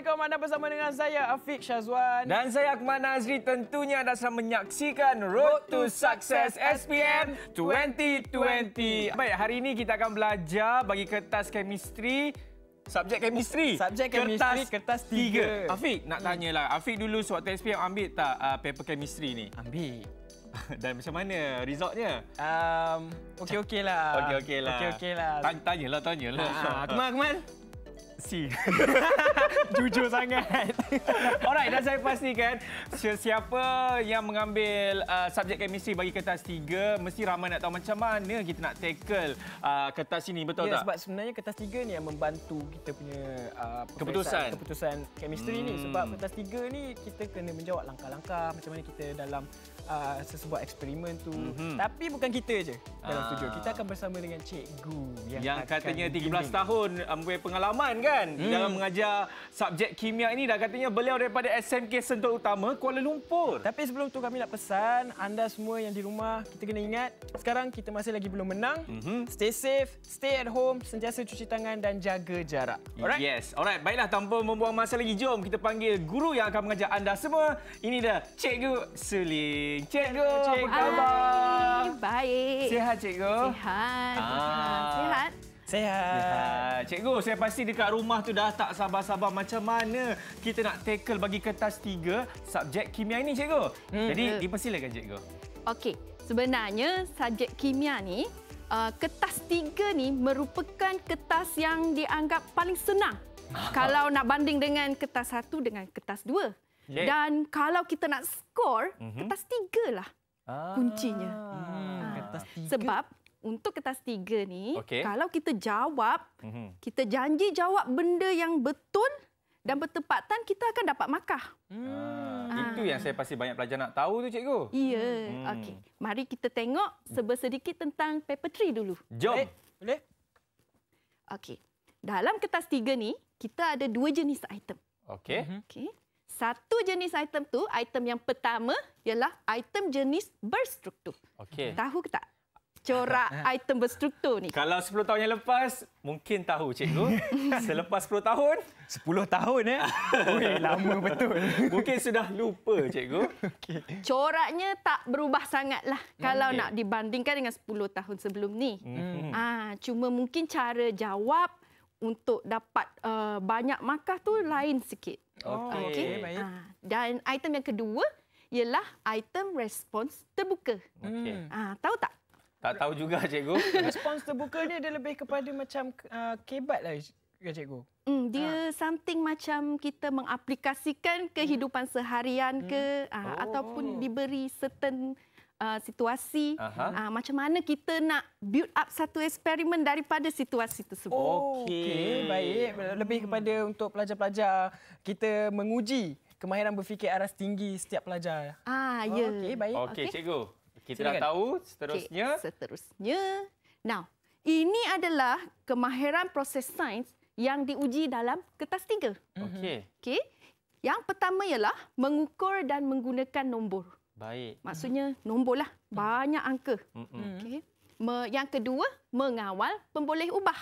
Assalamualaikum. Anda bersama dengan saya, Afiq Shazwan Dan saya, Akmal Nazri. Tentunya anda sedang menyaksikan Road, to Success SPM 2020. Baik, hari ini kita akan belajar bagi kertas chemistry. Subjek chemistry. Subjek chemistry, kertas tiga. Hmm. Afiq, nak tanya lah. Afiq dulu sewaktu SPM ambil tak uh, paper chemistry ni? Ambil. Dan macam mana resultnya? Um, Okey-okey lah. Okay, okay lah. okey tanya lah. Tanyalah, tanyalah. Ha, ha. Akmal, Akmal si. Jujur sangat. Alright, dah saya pastikan sesiapa yang mengambil uh, subjek chemistry bagi kertas tiga, mesti ramai nak tahu macam mana kita nak tackle uh, kertas ini, betul ya, tak? Sebab sebenarnya kertas tiga ni yang membantu kita punya uh, keputusan keputusan kimia hmm. ni. Sebab kertas tiga ni kita kena menjawab langkah-langkah macam mana kita dalam uh, sesebuah eksperimen tu. Mm-hmm. Tapi bukan kita je dalam uh. Kita akan bersama dengan cikgu yang, yang katanya 13 tahun mempunyai pengalaman kan? kan hmm. dalam mengajar subjek kimia ini dah katanya beliau daripada SMK Sentul Utama Kuala Lumpur. Tapi sebelum tu kami nak pesan anda semua yang di rumah kita kena ingat sekarang kita masih lagi belum menang. Mm-hmm. Stay safe, stay at home, sentiasa cuci tangan dan jaga jarak. Alright. Yes. Alright, baiklah tanpa membuang masa lagi jom kita panggil guru yang akan mengajar anda semua. Ini dah Cikgu Seling Cikgu, Hello, cikgu. Hai. Baik. Sihat cikgu? Sihat. Ah. Sihat. Sihat. Sehat. Cikgu, saya pasti dekat rumah tu dah tak sabar-sabar macam mana kita nak tackle bagi kertas tiga subjek kimia ini, cikgu. Hmm. Jadi, dipersilakan cikgu. Okey, sebenarnya subjek kimia ni uh, kertas tiga ni merupakan kertas yang dianggap paling senang kalau nak banding dengan kertas satu dengan kertas dua. Yeah. Dan kalau kita nak skor, mm -hmm. kertas tiga lah ah. kuncinya. Hmm, ah. Hmm, kertas tiga. Sebab untuk kertas tiga ni, okay. kalau kita jawab, mm-hmm. kita janji jawab benda yang betul dan bertepatan, kita akan dapat markah. Hmm. Ah. ah. Itu yang saya pasti banyak pelajar nak tahu tu cikgu. Ya. Yeah. Hmm. Okey. Mari kita tengok sebesedikit tentang paper tree dulu. Jom. Boleh? Boleh? Okey. Dalam kertas tiga ni, kita ada dua jenis item. Okey. Mhm. Okey. Satu jenis item tu, item yang pertama ialah item jenis berstruktur. Okey. Tahu ke tak? corak item berstruktur ni? Kalau 10 tahun yang lepas, mungkin tahu cikgu. Selepas 10 tahun? 10 tahun ya? Eh? lama betul. Mungkin sudah lupa cikgu. Coraknya tak berubah sangatlah kalau okay. nak dibandingkan dengan 10 tahun sebelum ni. Hmm. Ah, cuma mungkin cara jawab untuk dapat uh, banyak markah tu lain sikit. Okey. Okay. Ah, okay. Okay. Ah, dan item yang kedua ialah item respons terbuka. Okay. Ah, tahu tak? Tak tahu juga cikgu. Respons terbukanya dia lebih kepada macam uh, kebat lah cikgu. Hmm, dia ha. something macam kita mengaplikasikan kehidupan hmm. seharian hmm. ke hmm. uh, oh. ataupun diberi certain uh, situasi uh, macam mana kita nak build up satu eksperimen daripada situasi tersebut. Oh, Okey, okay. baik. Lebih hmm. kepada hmm. untuk pelajar-pelajar kita menguji kemahiran berfikir aras tinggi setiap pelajar. Ah, ya. Yeah. Okey, baik. Okey, okay. cikgu. Kita Silakan. dah tahu seterusnya. Okay, seterusnya. Now, ini adalah kemahiran proses sains yang diuji dalam kertas tiga. Mhm. Okey. Okey. Yang pertama ialah mengukur dan menggunakan nombor. Baik. Maksudnya nombor lah Banyak angka. Mhm. Okey. Yang kedua, mengawal pemboleh ubah.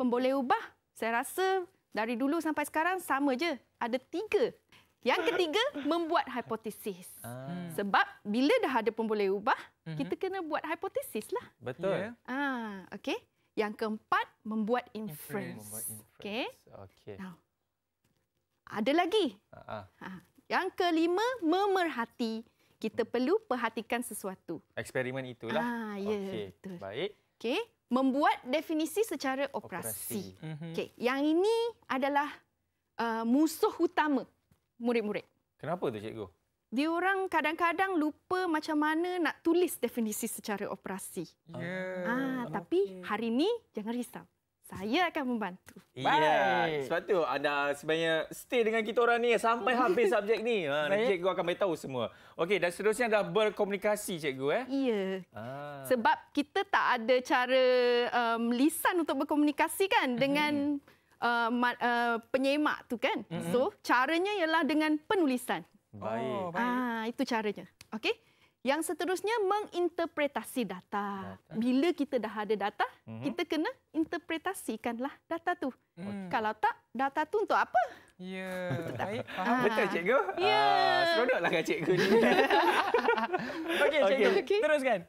Pemboleh ubah, saya rasa dari dulu sampai sekarang sama je. Ada tiga yang ketiga, membuat hipotesis. Hmm. Sebab bila dah ada pemboleh ubah, hmm. kita kena buat hipotesis lah. Betul. Yeah. Ah, okay. Yang keempat, membuat inference. Membuat inference. Okay. okay. Now, ada lagi. Uh-huh. Ah. Yang kelima, memerhati. Kita perlu perhatikan sesuatu. Eksperimen itulah. Ah, ya, yeah, okay. Baik. Okay. Membuat definisi secara operasi. operasi. Mhm. Okay. Yang ini adalah uh, musuh utama murid-murid. Kenapa tu cikgu? Dia orang kadang-kadang lupa macam mana nak tulis definisi secara operasi. Yeah. Ah, tapi okay. hari ini jangan risau. Saya akan membantu. Ya. Yeah. Sebab tu anda sebenarnya stay dengan kita orang ni sampai habis subjek ni. Ha, cikgu akan beritahu semua. Okey, dan seterusnya dah berkomunikasi cikgu eh? Ya. Yeah. Ah. Sebab kita tak ada cara um, lisan untuk berkomunikasi kan mhm. dengan uh, uh, penyemak tu kan. Mm-hmm. So caranya ialah dengan penulisan. Oh, baik. Oh, baik. Ah itu caranya. Okey. Yang seterusnya menginterpretasi data. data. Bila kita dah ada data, mm-hmm. kita kena interpretasikanlah data tu. Mm. Kalau tak, data tu untuk apa? Ya, yeah. baik. Ah, faham. Betul cikgu. Ya. Yeah. Uh, seronoklah kan cikgu ni. Okey cikgu, okay. Okay. teruskan.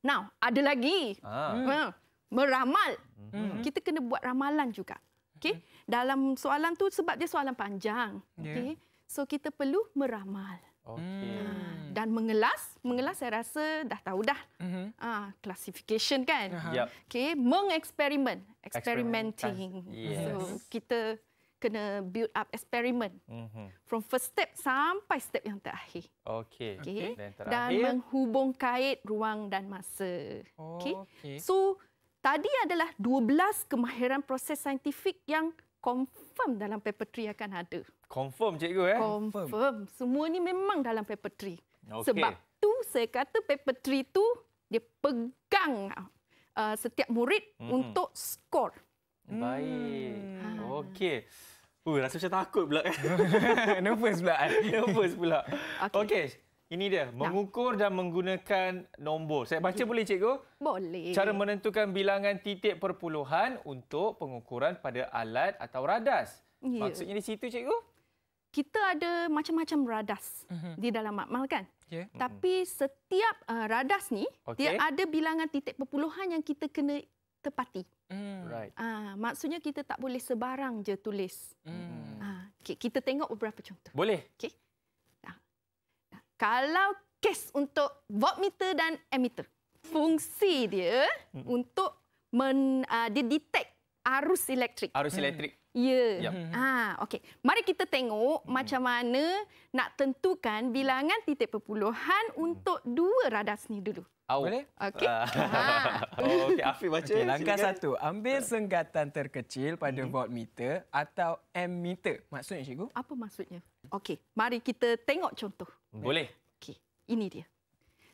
Now, ada lagi. Ah. Hmm. Meramal. Mm-hmm. Kita kena buat ramalan juga. Okey. Dalam soalan tu sebab dia soalan panjang. Ya. Okey. So kita perlu meramal. Okey. Ha, dan mengelas, mengelas saya rasa dah tahu dah. Mhm. Ah, classification kan? Yep. Okey, mengeksperimen, experimenting. Yes. So kita kena build up eksperimen. Mm-hmm. From first step sampai step yang terakhir. Okey. Okay. Dan, dan menghubung kait ruang dan masa. Okey. Okay. So tadi adalah 12 kemahiran proses saintifik yang confirm dalam paper 3 akan ada. Confirm cikgu eh? Confirm. Semua ni memang dalam paper 3. Okay. Sebab tu saya kata paper 3 tu dia pegang uh, setiap murid hmm untuk skor. Baik. Hmm. Ha. Okey. Uh, rasa macam takut pula. Nervous pula. Eh? Nervous pula. Okey. Okay. Ini dia, mengukur dan menggunakan nombor. Saya baca hmm. boleh, cikgu? Boleh. Cara menentukan bilangan titik perpuluhan untuk pengukuran pada alat atau radas. Ya. Maksudnya di situ, cikgu? Kita ada macam-macam radas uh mhm. -huh. di dalam makmal, kan? Okay. Ya. Tapi mhm. setiap uh, radas ni okay. dia ada bilangan titik perpuluhan yang kita kena tepati. Mm. Right. Uh, maksudnya kita tak boleh sebarang je tulis. Mm. Uh, ah, okay. Kita tengok beberapa contoh. Boleh. Okay kalau kes untuk voltmeter dan ammeter. Fungsi dia hmm. untuk men, uh, dia detect arus elektrik. Arus elektrik. Hmm. Ya. Yep. Ya. Hmm, hmm. Ah, okey. Mari kita tengok hmm. macam mana nak tentukan bilangan titik perpuluhan hmm. untuk dua radar sini dulu. Au. Boleh? Okey. Uh. Oh, Okey, Afiq baca. Okay, langkah silakan. satu. Ambil ah. senggatan terkecil pada mm-hmm. volt meter atau ammeter. Maksudnya, cikgu? Apa maksudnya? Okey, mari kita tengok contoh. Hmm. Boleh. Okey, ini dia.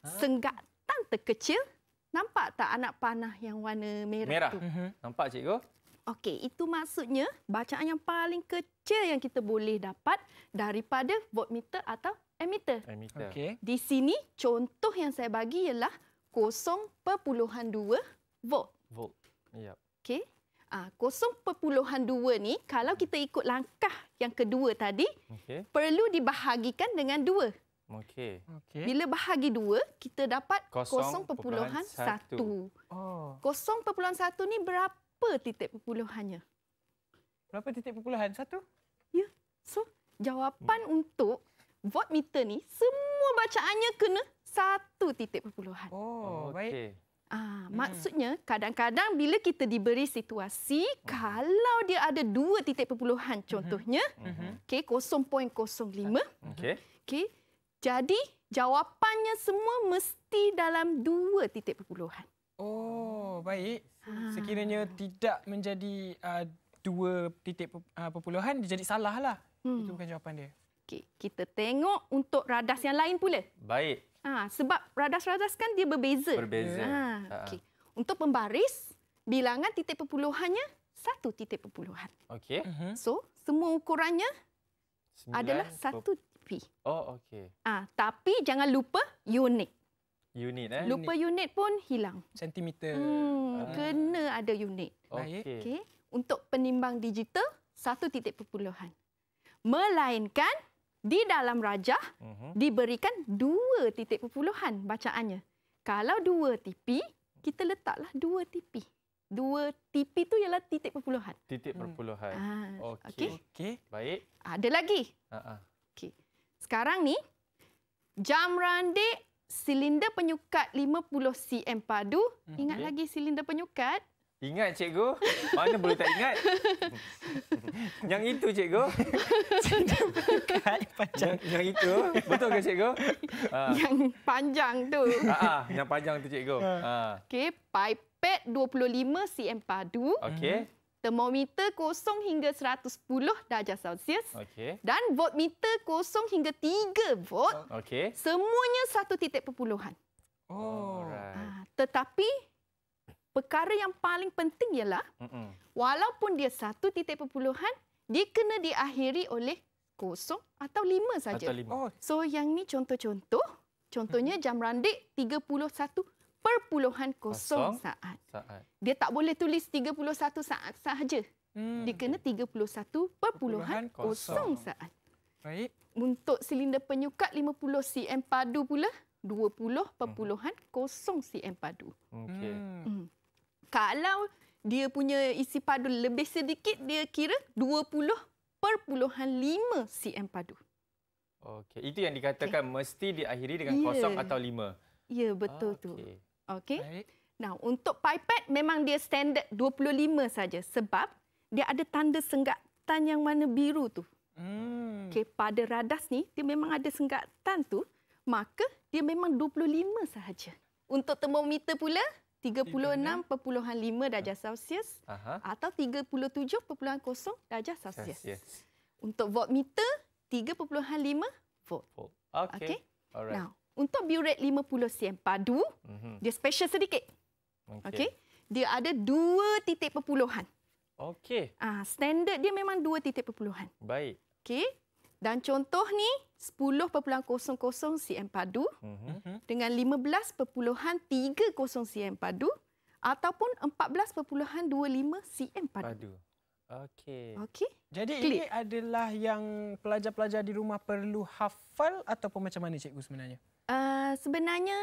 Ha? Senggatan terkecil. Nampak tak anak panah yang warna merah, merah. tu? Merah. Mm-hmm. Nampak, cikgu? Okey, itu maksudnya bacaan yang paling kecil yang kita boleh dapat daripada voltmeter atau emitter. emitter. Okay. Di sini contoh yang saya bagi ialah 0.2 volt. Volt. ya. Okay. Ah 0.2 ni kalau kita ikut langkah yang kedua tadi okay. perlu dibahagikan dengan 2. Okey. Okey. Bila bahagi dua, kita dapat 0.1. Oh. 0.1 ni berapa titik perpuluhannya? Berapa titik perpuluhan? satu? Ya. So jawapan hmm. untuk voltmeter ni semua bacaannya kena satu titik perpuluhan. Oh, baik. Ah, hmm. maksudnya kadang-kadang bila kita diberi situasi oh. kalau dia ada dua titik perpuluhan hmm. contohnya, mm-hmm. okey 0.05, okay, Okey. Jadi jawapannya semua mesti dalam dua titik perpuluhan. Oh, baik. Ha. Sekiranya tidak menjadi uh, dua titik ah, perpuluhan, dia jadi salah lah. Hmm. Itu bukan jawapan dia. Okey, kita tengok untuk radas yang lain pula. Baik. Ha, sebab radas-radas kan dia berbeza. Berbeza. Ha, ha. okey. Untuk pembaris, bilangan titik perpuluhannya satu titik perpuluhan. Okey. Mhm. So, semua ukurannya 9... adalah satu pi. Oh, okey. Ha, tapi jangan lupa unit. Unit, eh? Lupa unit, unit pun hilang. Sentimeter. Hmm, ha. Kena ada unit. Okey. Okay. Untuk penimbang digital, satu titik perpuluhan. Melainkan di dalam rajah uh-huh. diberikan dua titik perpuluhan bacaannya. Kalau dua tipi, kita letaklah dua tipi. Dua tipi tu ialah titik perpuluhan. Titik hmm. perpuluhan. Hmm. Ah. Okey. Okay. Okay. Baik. Ada lagi? Uh-huh. Okey. Sekarang ni, jam randik silinder penyukat 50 cm padu. Uh-huh. Ingat okay. lagi silinder penyukat. Ingat cikgu? Mana boleh tak ingat? yang itu cikgu. Yang, yang itu. Betul ke cikgu? Ah. yang panjang tu. Ah, ah, yang panjang tu cikgu. ha. Okey, pipet 25 cm padu. Okey. Termometer kosong hingga 110 darjah Celsius. Okey. Dan voltmeter kosong hingga 3 volt. Okey. Semuanya satu titik perpuluhan. Oh. Ah, tetapi perkara yang paling penting ialah Mm-mm. walaupun dia satu titik perpuluhan, dia kena diakhiri oleh kosong atau lima saja. Oh. So yang ni contoh-contoh. Contohnya jam randik 31 perpuluhan kosong saat. saat. Dia tak boleh tulis 31 saat sahaja. Hmm. Dia kena 31 perpuluhan, perpuluhan kosong saat. Baik. Untuk silinder penyukat 50 cm padu pula, 20 perpuluhan mm-hmm. kosong cm padu. Okay. Hmm. hmm kalau dia punya isi padu lebih sedikit dia kira 20.5 cm padu. Okey, itu yang dikatakan okay. mesti diakhiri dengan yeah. kosong atau lima. Ya, betul oh, tu. Okey. Nah, untuk pipet memang dia standard 25 saja sebab dia ada tanda senggatan yang mana biru tu. Hmm. Okey, pada radas ni dia memang ada senggatan tu, maka dia memang 25 saja. Untuk termometer pula, 36.5 ah. darjah Celsius atau 37.0 darjah Celsius. Untuk voltmeter 3.5 volt. Okay. Alright. Now, untuk buret 50 cm padu, mm-hmm. dia special sedikit. Okay. okay. Dia ada dua titik perpuluhan. Okay. Ah, standard dia memang dua titik perpuluhan. Baik. Okay. Dan contoh ni 10.00 cm padu mhm. Mhm. dengan 15.30 cm padu ataupun 14.25 cm padu. padu. Okey. Okey. Jadi Klik. ini adalah yang pelajar-pelajar di rumah perlu hafal ataupun macam mana cikgu sebenarnya? Uh, sebenarnya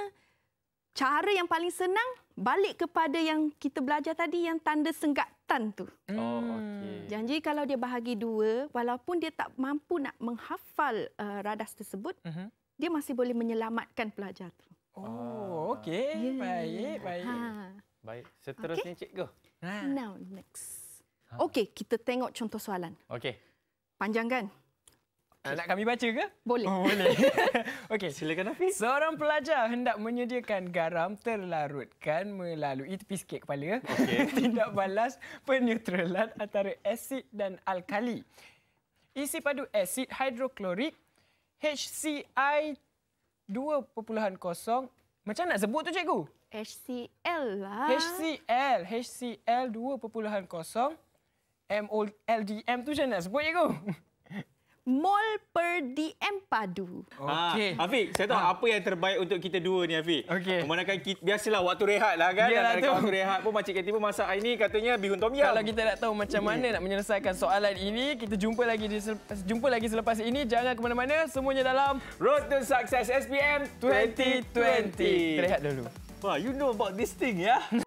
cara yang paling senang balik kepada yang kita belajar tadi yang tanda senggatan tu. Oh, hmm. okay. Janji kalau dia bahagi dua, walaupun dia tak mampu nak menghafal uh, radas tersebut, uh-huh. dia masih boleh menyelamatkan pelajar tu. Oh, okey. Yeah. Baik, baik. Ha. Baik. Seterusnya okay. cikgu. Ha. Now next. Ha. Okey, kita tengok contoh soalan. Okey. Panjang kan? Okay. Nak kami baca ke? Boleh. Oh, boleh. Okey. Silakan Hafiz. Seorang pelajar hendak menyediakan garam terlarutkan melalui tepi sikit kepala. Okay. Tidak balas penyutralan antara asid dan alkali. Isi padu asid hidroklorik HCI 2.0. Macam nak sebut tu cikgu? HCl lah. HCl. HCl 2.0. MOLDM tu macam nak sebut cikgu? Mall per DM padu. Ah, Okey. Ha, Afiq, saya tahu ha. apa yang terbaik untuk kita dua ni Afiq. Okey. Memandangkan kita, biasalah waktu rehat lah kan. Yalah tu. Waktu rehat pun macam Katie pun masak hari ni katanya bihun tom yum. Kalau kita nak tahu macam mana yeah. nak menyelesaikan soalan ini, kita jumpa lagi di, jumpa lagi selepas ini. Jangan ke mana-mana. Semuanya dalam Road to Success SPM 2020. 2020. Rehat dulu. Wah, you know about this thing ya. Yeah?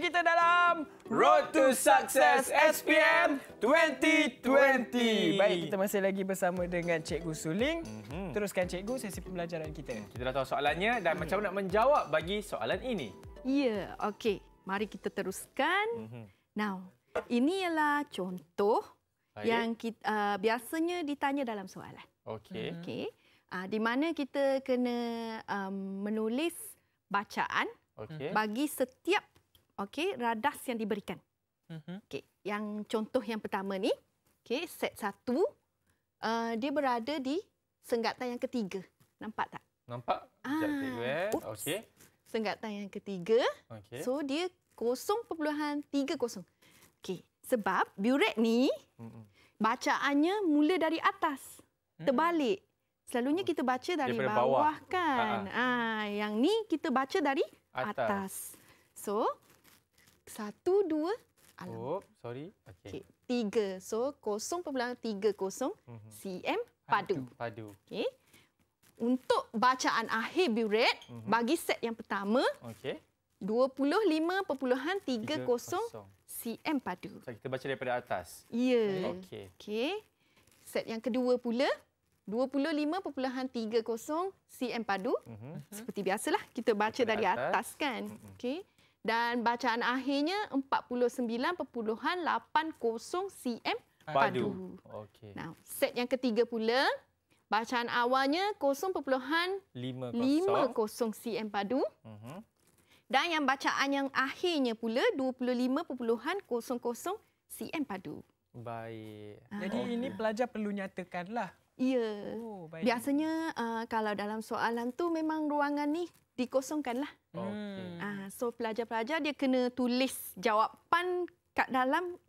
kita dalam Road to Success SPM 2020. Baik, kita masih lagi bersama dengan Cikgu Suling. Mm-hmm. Teruskan Cikgu sesi pembelajaran kita. Kita dah tahu soalannya dan mm-hmm. macam nak menjawab bagi soalan ini. Ya, yeah, okey. Mari kita teruskan. Mm-hmm. Now, ini ialah contoh Baik. yang kita, uh, biasanya ditanya dalam soalan. Okey. mm Okey. Uh, di mana kita kena um, menulis bacaan okay. bagi setiap okey radas yang diberikan. Mm-hmm. Okey, yang contoh yang pertama ni, okey set satu, uh, dia berada di senggatan yang ketiga. Nampak tak? Nampak. Ah, eh. okey. Senggatan yang ketiga. Okey. So dia 0.30. Okey, sebab buret ni mm-hmm. bacaannya mula dari atas. terbalik. hmm Terbalik. Selalunya kita baca dari bawah, bawah kan. Ha, yang ni kita baca dari atas. atas. So, satu, dua, alam. Oh, sorry. Okey. Okay. Tiga. So, kosong perbelahan tiga kosong. Mm-hmm. CM, padu. Padu. okay. Untuk bacaan akhir biuret, mm-hmm. bagi set yang pertama. Okey. Dua puluh lima perpuluhan tiga kosong CM padu. So, kita baca daripada atas. Ya. Yeah. Okey. Okey. Set yang kedua pula. 25.30 cm padu. Mm-hmm. Seperti biasalah kita baca dari atas, atas kan. Mm-hmm. Okey dan bacaan akhirnya 49.80 cm padu. Okey. Nah, set yang ketiga pula bacaan awalnya 0.50 cm padu. Uh-huh. Dan yang bacaan yang akhirnya pula 25.00 cm padu. Baik. Jadi ah. ini pelajar perlu nyatakanlah Ya. Oh, Biasanya uh, kalau dalam soalan tu memang ruangan ni dikosongkanlah. Hmm. Okay. Uh, ah, so pelajar-pelajar dia kena tulis jawapan kat dalam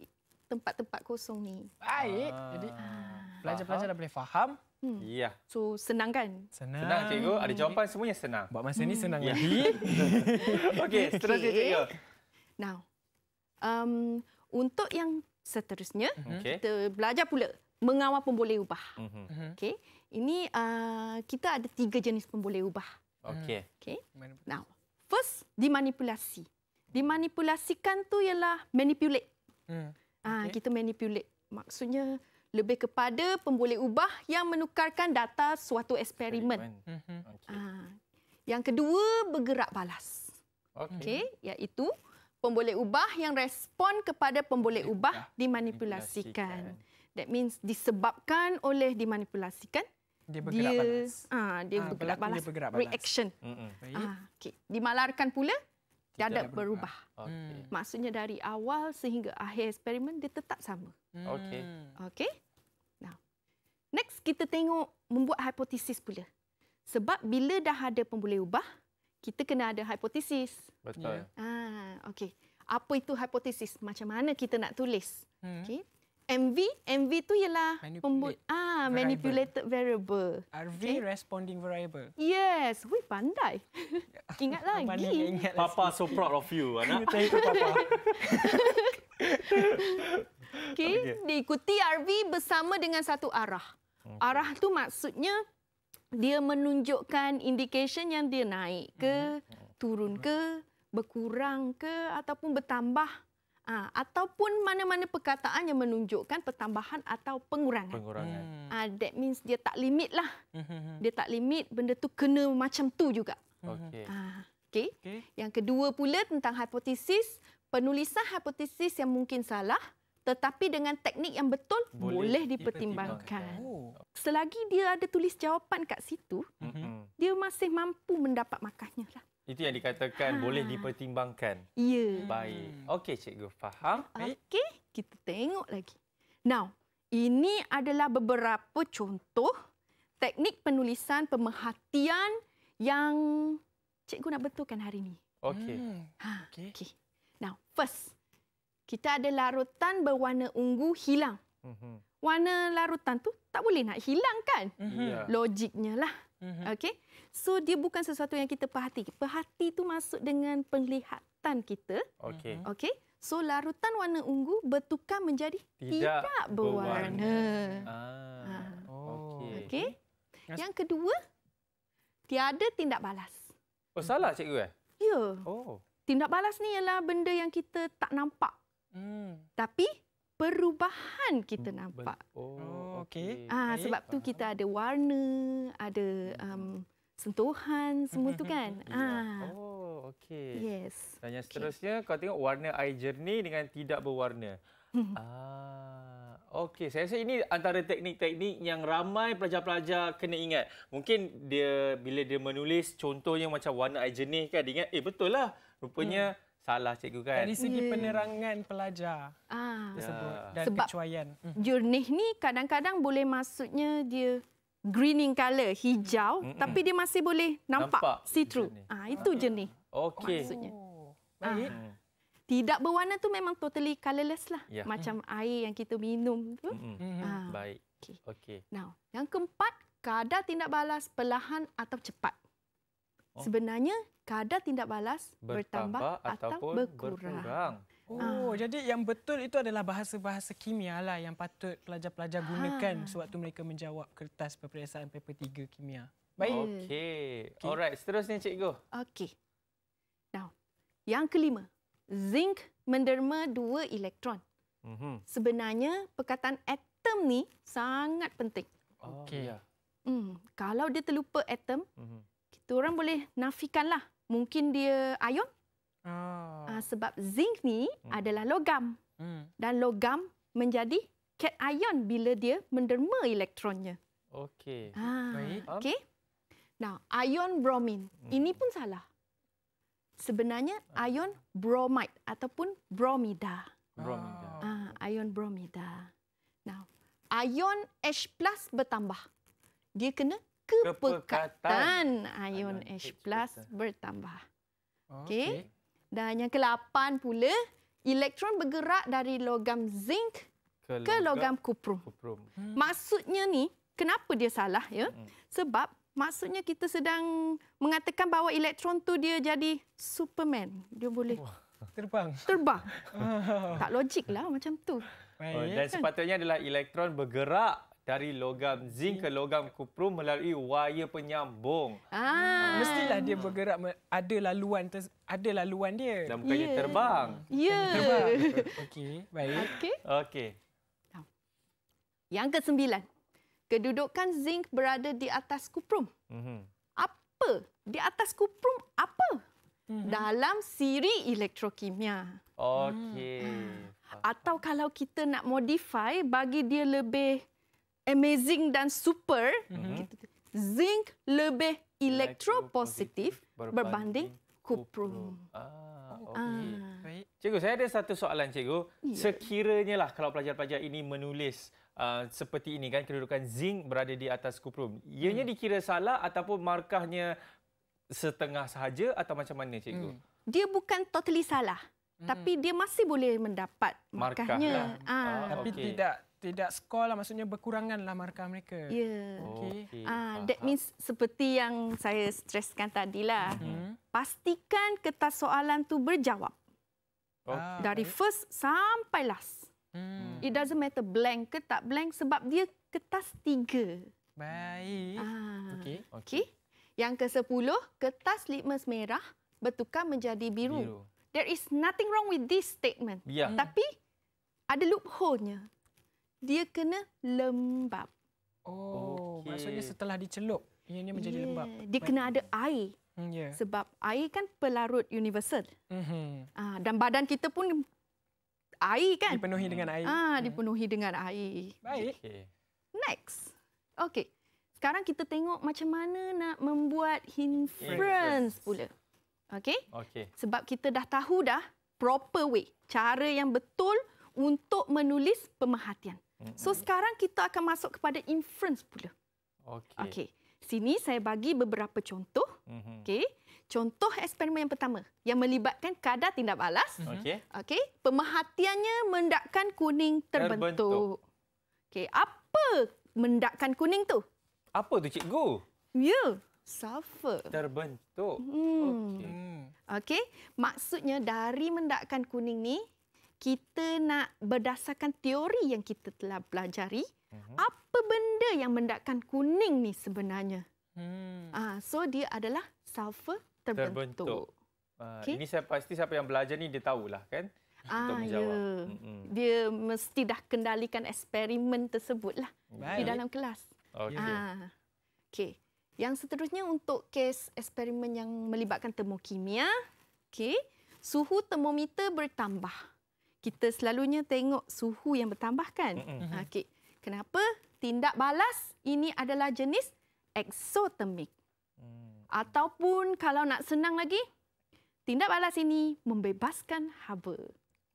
tempat-tempat kosong ni. Baik. Uh, Jadi uh, pelajar-pelajar dah boleh faham. Hmm. Ya. So senang kan? Senang. Senang cikgu, ada jawapan semuanya senang. Buat masa hmm. ni senang ya. lagi. Okey, seterusnya cikgu. Now. Um untuk yang seterusnya, okay. kita belajar pula mengawal pemboleh ubah. Mm-hmm. Okay. Ini uh, kita ada tiga jenis pemboleh ubah. Mhm. Okay. Okay. Now, first dimanipulasi. Dimanipulasikan tu ialah manipulate. Mm. Ah, okay. kita manipulate. Maksudnya lebih kepada pemboleh ubah yang menukarkan data suatu eksperimen. Mhm. Okay. Uh, ah. yang kedua bergerak balas. Okay. okay. Iaitu pemboleh ubah yang respon kepada pemboleh ubah dimanipulasikan. That means disebabkan oleh dimanipulasikan. Dia bergerak dia, balas. Ah, dia, ah, bergerak balas. dia bergerak balas. Reaction. Mm-hmm. Ah, okay. Dimalarkan pula, tidak, tidak berubah. berubah. Hmm. Okay. Maksudnya dari awal sehingga akhir eksperimen, dia tetap sama. Hmm. Okay. Okay. Now. Next, kita tengok membuat hipotesis pula. Sebab bila dah ada pemboleh ubah, kita kena ada hipotesis. Betul. Yeah. Ah, okay. Apa itu hipotesis? Macam mana kita nak tulis? Hmm. Okay. MV, MV tu ialah pembuat ah manipulated variable. RV okay. responding variable. Yes, wuih pandai. ingat lagi. Ingat lah papa lagi. so proud of you, anak. Kita kasih papa. Okey, diikuti RV bersama dengan satu arah. Okay. Arah tu maksudnya dia menunjukkan indication yang dia naik ke, mm. turun ke, berkurang ke ataupun bertambah. Ha, ataupun mana-mana perkataan yang menunjukkan pertambahan atau pengurangan. Pengurangan. Ha, that means dia tak limit lah. Mm-hmm. Dia tak limit benda tu kena macam tu juga. Okey. Ha, Okey. Okay. Yang kedua pula tentang hipotesis. Penulisan hipotesis yang mungkin salah tetapi dengan teknik yang betul boleh, boleh dipertimbangkan. dipertimbangkan. Oh. Selagi dia ada tulis jawapan kat situ, mm-hmm. dia masih mampu mendapat markahnya lah. Itu yang dikatakan ha. boleh dipertimbangkan. Ya. Baik. Hmm. Okey, cikgu. Faham? Okey. Kita tengok lagi. Now, ini adalah beberapa contoh teknik penulisan pemerhatian yang cikgu nak betulkan hari ini. Okey. Hmm. Ha. Okey. Okay. Now, first. Kita ada larutan berwarna ungu hilang. Mhm. Warna larutan tu tak boleh nak hilang kan? Mhm. Yeah. Logiknya lah. Mhm. Okey. So dia bukan sesuatu yang kita perhati. Perhati itu masuk dengan penglihatan kita. Okey. Mhm. Okey. So larutan warna ungu bertukar menjadi tidak, tidak berwarna. berwarna. Ah. Ha. Oh. Okey. Okay. Yang kedua, tiada tindak balas. Oh salah cikgu eh? Ya. Oh. Tindak balas ni ialah benda yang kita tak nampak. Hmm. Tapi perubahan kita hmm. nampak. Oh, oh, okey. Ah, sebab tu kita ada warna, ada hmm. um, sentuhan semua tu mhm, kan. Mhm, yeah. Oh, okey. Yes. Dan yang seterusnya, okay. kau tengok warna air jernih dengan tidak berwarna. ah, okey. Saya rasa ini antara teknik-teknik yang ramai pelajar-pelajar kena ingat. Mungkin dia bila dia menulis contohnya macam warna air jernih kan, dia ingat, eh betul lah. Rupanya hmm. Salah cikgu kan. Dari segi yeah. penerangan pelajar ah. tersebut dan Sebab ya. kecuaian. Sebab mhm. jurnih ni kadang-kadang boleh maksudnya dia greening color hijau Mm-mm. tapi dia masih boleh nampak, nampak see through. Ah ha, itu jenis. Okey. Maksudnya. Oh, baik. Ha. Tidak berwarna tu memang totally colorless lah. Yeah. Macam mm. air yang kita minum tu. Mm-hmm. Ha. Baik. Okey. Okay. Now, yang keempat, kadar tindak balas perlahan atau cepat. Oh. Sebenarnya kadar tindak balas bertambah, bertambah atau berkurang. berkurang. Oh, ah. jadi yang betul itu adalah bahasa-bahasa kimia lah yang patut pelajar-pelajar gunakan ah. sewaktu mereka menjawab kertas peperiksaan paper 3 kimia. Baik. Okey. Okay. Alright, seterusnya cikgu. Okey. Now, yang kelima, zinc menderma dua elektron. Mm-hmm. Sebenarnya perkataan atom ni sangat penting. Oh, Okey. Ya. Hmm, kalau dia terlupa atom, mm-hmm. kita orang boleh nafikanlah. Mungkin dia ion Oh. Uh, sebab zinc ni hmm. adalah logam. Hmm. Dan logam menjadi cat ion bila dia menderma elektronnya. Okey. Ha. Okey. Nah, ion bromin. Hmm. Ini pun salah. Sebenarnya ah. ion bromide ataupun bromida. Bromida. Ah, ion bromida. Now, ion H+ plus bertambah. Dia kena kepekatan, kepekatan ion, H+ plus bertambah. Okey. Okay. Dan yang ke-8 pula, elektron bergerak dari logam zinc ke, ke logam, logam kuprum. kuprum. Hmm. Maksudnya ni, kenapa dia salah ya? Hmm. Sebab maksudnya kita sedang mengatakan bahawa elektron tu dia jadi superman. Dia boleh oh, terbang. Terbang. tak logiklah macam tu. Oh, dan kan? sepatutnya adalah elektron bergerak dari logam zinc ke logam kuprum melalui wayar penyambung. Ah. Mestilah dia bergerak ada laluan ada laluan dia. Dan bukannya yeah. terbang. Ya. Yeah. Okey, baik. Okey. Okey. Yang kesembilan. Kedudukan zinc berada di atas kuprum. Mm-hmm. Apa? Di atas kuprum apa? Mm-hmm. Dalam siri elektrokimia. Okey. Mm. Atau kalau kita nak modify bagi dia lebih amazing dan super mm-hmm. zinc lebih elektropositif berbanding kuprum. Ah, okay. ah. Cikgu, saya ada satu soalan cikgu. Yeah. Sekiranya lah kalau pelajar-pelajar ini menulis uh, seperti ini kan kedudukan zinc berada di atas kuprum. Ianya mm. dikira salah ataupun markahnya setengah sahaja atau macam mana cikgu? Mm. Dia bukan totally salah. Hmm. Tapi dia masih boleh mendapat markahnya. Markah lah. ah. ah tapi okay. tidak tidak skor lah maksudnya berkurangan lah markah mereka. Ya. Yeah. Okey. Okay. Ah, that means seperti yang saya streskan tadi lah. Mm-hmm. Pastikan kertas soalan tu berjawab. Okay. Oh. Ah, Dari first sampai last. Hmm. It doesn't matter blank ke tak blank sebab dia kertas tiga. Baik. Ah. Okey. Okey. Yang ke sepuluh, kertas litmus merah bertukar menjadi biru. biru. There is nothing wrong with this statement. Biar. Tapi ada loophole-nya dia kena lembap. Oh, okay. maksudnya setelah dicelup, ianya menjadi yeah. lembap. Dia Baik. kena ada air. Hmm, yeah. Sebab air kan pelarut universal. Mm-hmm. Ah, dan badan kita pun air kan? Dipenuhi dengan air. Ah, hmm Dipenuhi dengan air. Baik. Okay. Next. Okey. Sekarang kita tengok macam mana nak membuat inference pula. Okey? Okey. Sebab kita dah tahu dah proper way, cara yang betul untuk menulis pemerhatian. So sekarang kita akan masuk kepada inference pula. Okey. Okey. Sini saya bagi beberapa contoh. Mm-hmm. Okey. Contoh eksperimen yang pertama yang melibatkan kadar tindak balas. Mm-hmm. Okey. Okey. Pemerhatiannya mendakkan kuning terbentuk. terbentuk. Okey, apa mendakkan kuning tu? Apa tu cikgu? Ya. Yeah. Suffer. Terbentuk. Hmm. Okey. Okey, maksudnya dari mendakkan kuning ni kita nak berdasarkan teori yang kita telah pelajari mm-hmm. apa benda yang mendakkan kuning ni sebenarnya hmm. ah so dia adalah sulfur terbentuk, terbentuk. Uh, ah, okay. ini saya pasti siapa yang belajar ni dia tahu lah, kan ah ya mm-hmm. dia mesti dah kendalikan eksperimen tersebutlah Baik. di dalam kelas okay. ah okey yang seterusnya untuk kes eksperimen yang melibatkan termokimia okay? suhu termometer bertambah kita selalunya tengok suhu yang bertambah kan? Ha, mm-hmm. Okey. Kenapa? Tindak balas ini adalah jenis eksotermik. Mm. Ataupun kalau nak senang lagi, tindak balas ini membebaskan haba.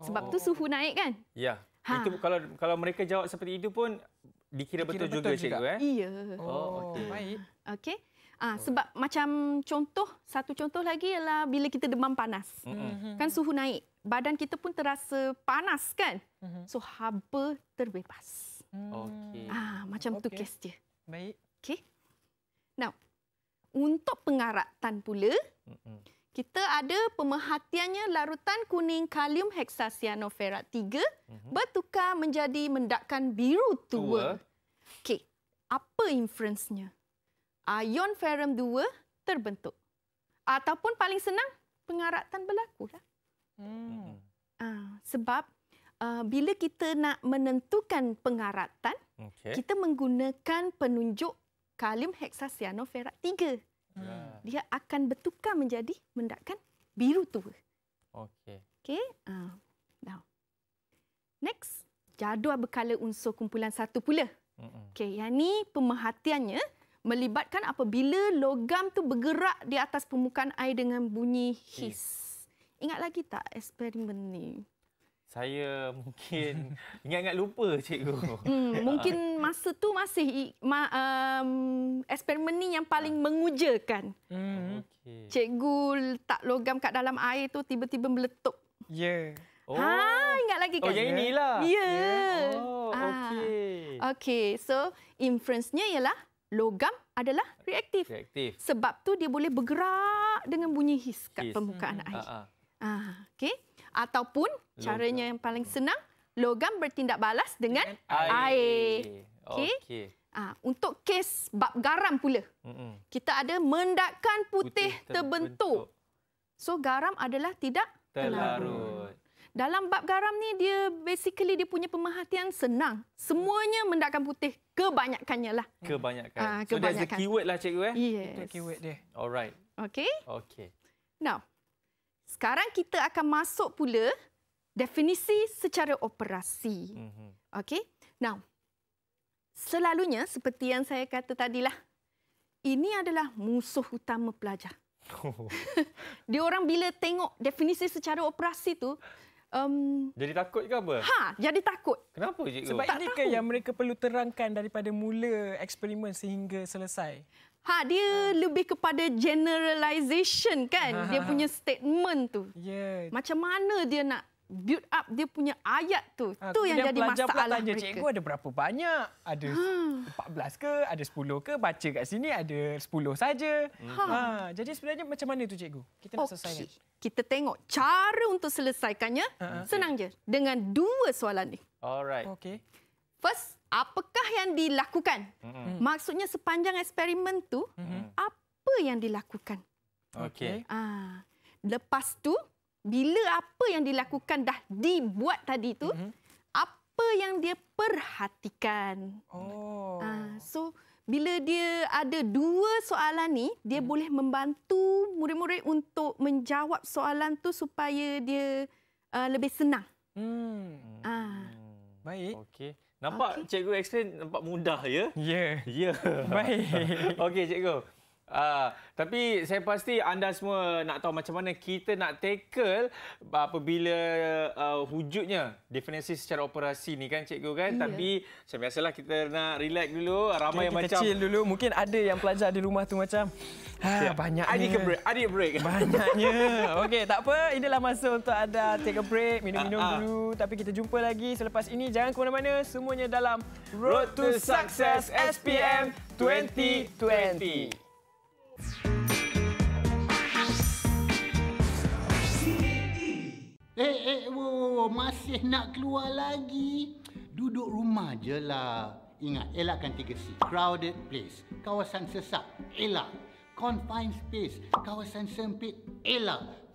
Sebab oh. tu suhu naik kan? Ya. Ha. Itu kalau kalau mereka jawab seperti itu pun dikira, dikira betul, betul juga, juga cikgu eh. Iya. Oh, okey. Oh, baik. Okey. Ah ha, sebab oh. macam contoh satu contoh lagi ialah bila kita demam panas. Mm-hmm. Kan suhu naik badan kita pun terasa panas kan? Mm-hmm. So haba terbebas. Hmm. Okey. Ah, macam okay. tu kes dia. Baik. Okey. Now, untuk pengaratan pula, mm-hmm. kita ada pemerhatiannya larutan kuning kalium heksasianoferat 3 mm-hmm. bertukar menjadi mendakan biru tua. tua. Okey. Apa inference-nya? Ion ferum 2 terbentuk. Ataupun paling senang, pengaratan berlaku. Lah. Hmm. Uh, sebab uh, bila kita nak menentukan pengaratan, okay. kita menggunakan penunjuk kalium heksasianoferat 3. Yeah. Hmm. Dia akan bertukar menjadi mendakan biru tua. Okey. Okey. Uh, now. Next, jadual berkala unsur kumpulan satu pula. Hmm. Okey, yang ni pemerhatiannya melibatkan apabila logam tu bergerak di atas permukaan air dengan bunyi his. Yeah. Ingat lagi tak eksperimen ni? Saya mungkin ingat-ingat lupa cikgu. Hmm, mungkin masa tu masih ma, um, eksperimen ni yang paling mengujakan. Hmm. Okay. Cikgu tak logam kat dalam air tu tiba-tiba meletup. Ya. Yeah. Oh. Ha, ingat lagi oh, kan? Oh, yang inilah. Ya. Yeah. Yeah. Oh, ha. okey. Okey, so inference-nya ialah logam adalah reaktif. Reaktif. Sebab tu dia boleh bergerak dengan bunyi hiss kat his. permukaan hmm. air. Uh-huh. Ah, okay. Ataupun logam. caranya yang paling senang, logam bertindak balas dengan, dengan air. air. Okay. okay. Ah, untuk kes bab garam pula, Mm-mm. kita ada mendakan putih, putih terbentuk. So garam adalah tidak terlarut. Dalam bab garam ni dia basically dia punya pemerhatian senang. Semuanya mendakan putih kebanyakannya lah. Kebanyakan. Ha, ah, kebanyakan. So that's the keyword lah cikgu eh. Yes. Itu keyword dia. Alright. Okay. Okay. Now, sekarang kita akan masuk pula definisi secara operasi. mm Okay. Now, selalunya seperti yang saya kata tadilah, ini adalah musuh utama pelajar. Dia orang bila tengok definisi secara operasi tu, um, jadi takut ke apa? Ha, jadi takut. Kenapa cikgu? Sebab ini ke yang mereka perlu terangkan daripada mula eksperimen sehingga selesai? Ha dia uh. lebih kepada generalisation kan uh. dia punya statement tu. Yeah. Macam mana dia nak build up dia punya ayat tu. Uh, tu yang jadi masalah pula tanya, mereka. Cikgu ada berapa banyak? Ada uh. 14 ke, ada 10 ke? Baca kat sini ada 10 saja. Uh. Ha. ha jadi sebenarnya macam mana tu cikgu? Kita okay. nak kan? Kita tengok cara untuk selesaikannya. uh Senang okay. je dengan dua soalan ni. Alright. Okay. First apakah yang dilakukan? Mm-hmm. Maksudnya sepanjang eksperimen tu mm-hmm. apa yang dilakukan? Okey. Ah, lepas tu bila apa yang dilakukan dah dibuat tadi tu, mm-hmm. apa yang dia perhatikan? Oh. Ah, so bila dia ada dua soalan ni, dia mm. boleh membantu murid-murid untuk menjawab soalan tu supaya dia uh, lebih senang. Hmm. Ah. Baik. Okey. Nampak okay. cikgu explain nampak mudah ya? Ya. Yeah. Ya. Yeah. Baik. Okey cikgu. Uh, tapi saya pasti anda semua nak tahu macam mana kita nak tackle apabila uh, wujudnya definisi secara operasi ni kan cikgu kan yeah. tapi macam biasalah kita nak relax dulu ramai okay, yang kita macam chill dulu mungkin ada yang pelajar di rumah tu macam ha banyak ni ke break ada break banyaknya okey tak apa inilah masa untuk ada take a break minum-minum uh, uh. dulu tapi kita jumpa lagi selepas ini jangan ke mana-mana semuanya dalam road, road to, to success, success SPM 2020, 2020. Eh, eh, wo, wo, wo, masih nak keluar lagi? Duduk rumah je lah. Ingat, elakkan tiga c Crowded place, kawasan sesak, elak. Confined space, kawasan sempit, elak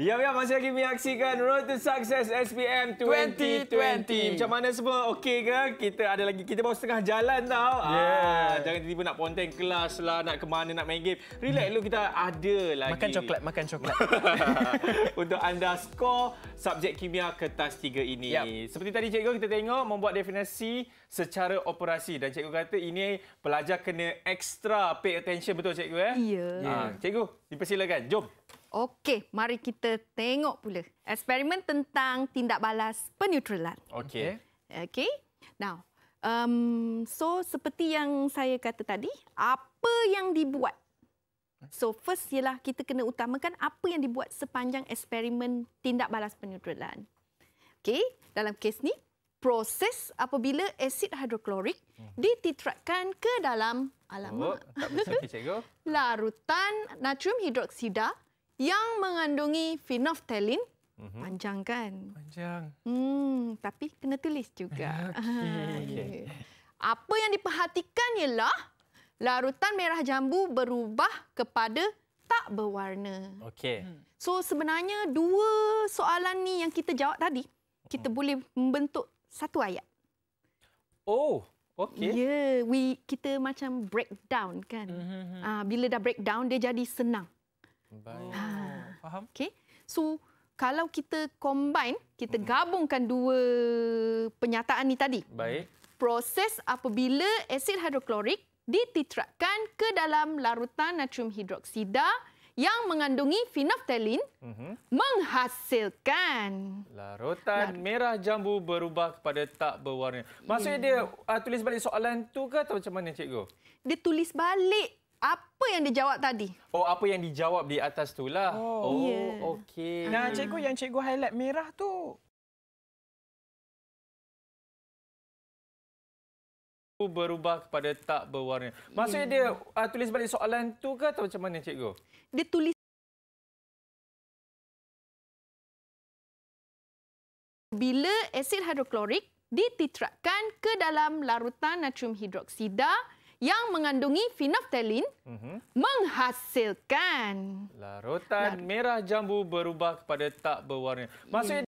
Ya, ya, masih lagi menyaksikan Road to Success SPM 2020. 2020. Macam mana semua? Okey ke? Kita ada lagi. Kita baru setengah jalan tau. Yeah. Ah, jangan tiba-tiba nak ponteng kelas lah, nak ke mana, nak main game. Relax dulu, kita ada lagi. Makan coklat, makan coklat. Untuk anda skor subjek kimia kertas 3 ini. Yep. Seperti tadi cikgu, kita tengok membuat definisi secara operasi. Dan cikgu kata ini pelajar kena extra pay attention. Betul cikgu? Eh? Ya. Eh? Yeah. Ah, cikgu, dipersilakan. Jom. Okey, mari kita tengok pula eksperimen tentang tindak balas penutralan. Okey. Okey. Now, um, so seperti yang saya kata tadi, apa yang dibuat? So first ialah kita kena utamakan apa yang dibuat sepanjang eksperimen tindak balas penutralan. Okey, dalam kes ni proses apabila asid hidroklorik hmm. dititratkan ke dalam alamak oh, tak bersih, larutan natrium hidroksida yang mengandungi phenolphthalein mm-hmm. panjang kan panjang hmm tapi kena tulis juga okay. okay. apa yang diperhatikan ialah larutan merah jambu berubah kepada tak berwarna okey hmm. so sebenarnya dua soalan ni yang kita jawab tadi kita mm. boleh membentuk satu ayat oh okay. ya yeah, we kita macam breakdown kan mhm, mhm. Ah, uh, bila dah breakdown dia jadi senang Baik. Ha. Faham? Okay. So, kalau kita combine, kita hmm. gabungkan dua penyataan ni tadi. Baik. Proses apabila asid hidroklorik dititratkan ke dalam larutan natrium hidroksida yang mengandungi phenolphthalein uh mhm. -huh. menghasilkan larutan Lar merah jambu berubah kepada tak berwarna. Maksudnya yeah. Hmm. dia uh, tulis balik soalan tu ke atau macam mana cikgu? Dia tulis balik apa yang dijawab tadi? Oh, apa yang dijawab di atas tu lah. Oh, oh yeah. okey. Nah, cikgu yang cikgu highlight merah tu. berubah kepada tak berwarna. Maksudnya dia uh, tulis balik soalan tu ke atau macam mana cikgu? Dia tulis bila asid hidroklorik dititratkan ke dalam larutan natrium hidroksida yang mengandungi phenolphthalein uh mhm. -huh. menghasilkan larutan, larutan merah jambu berubah kepada tak berwarna. Maksudnya yeah.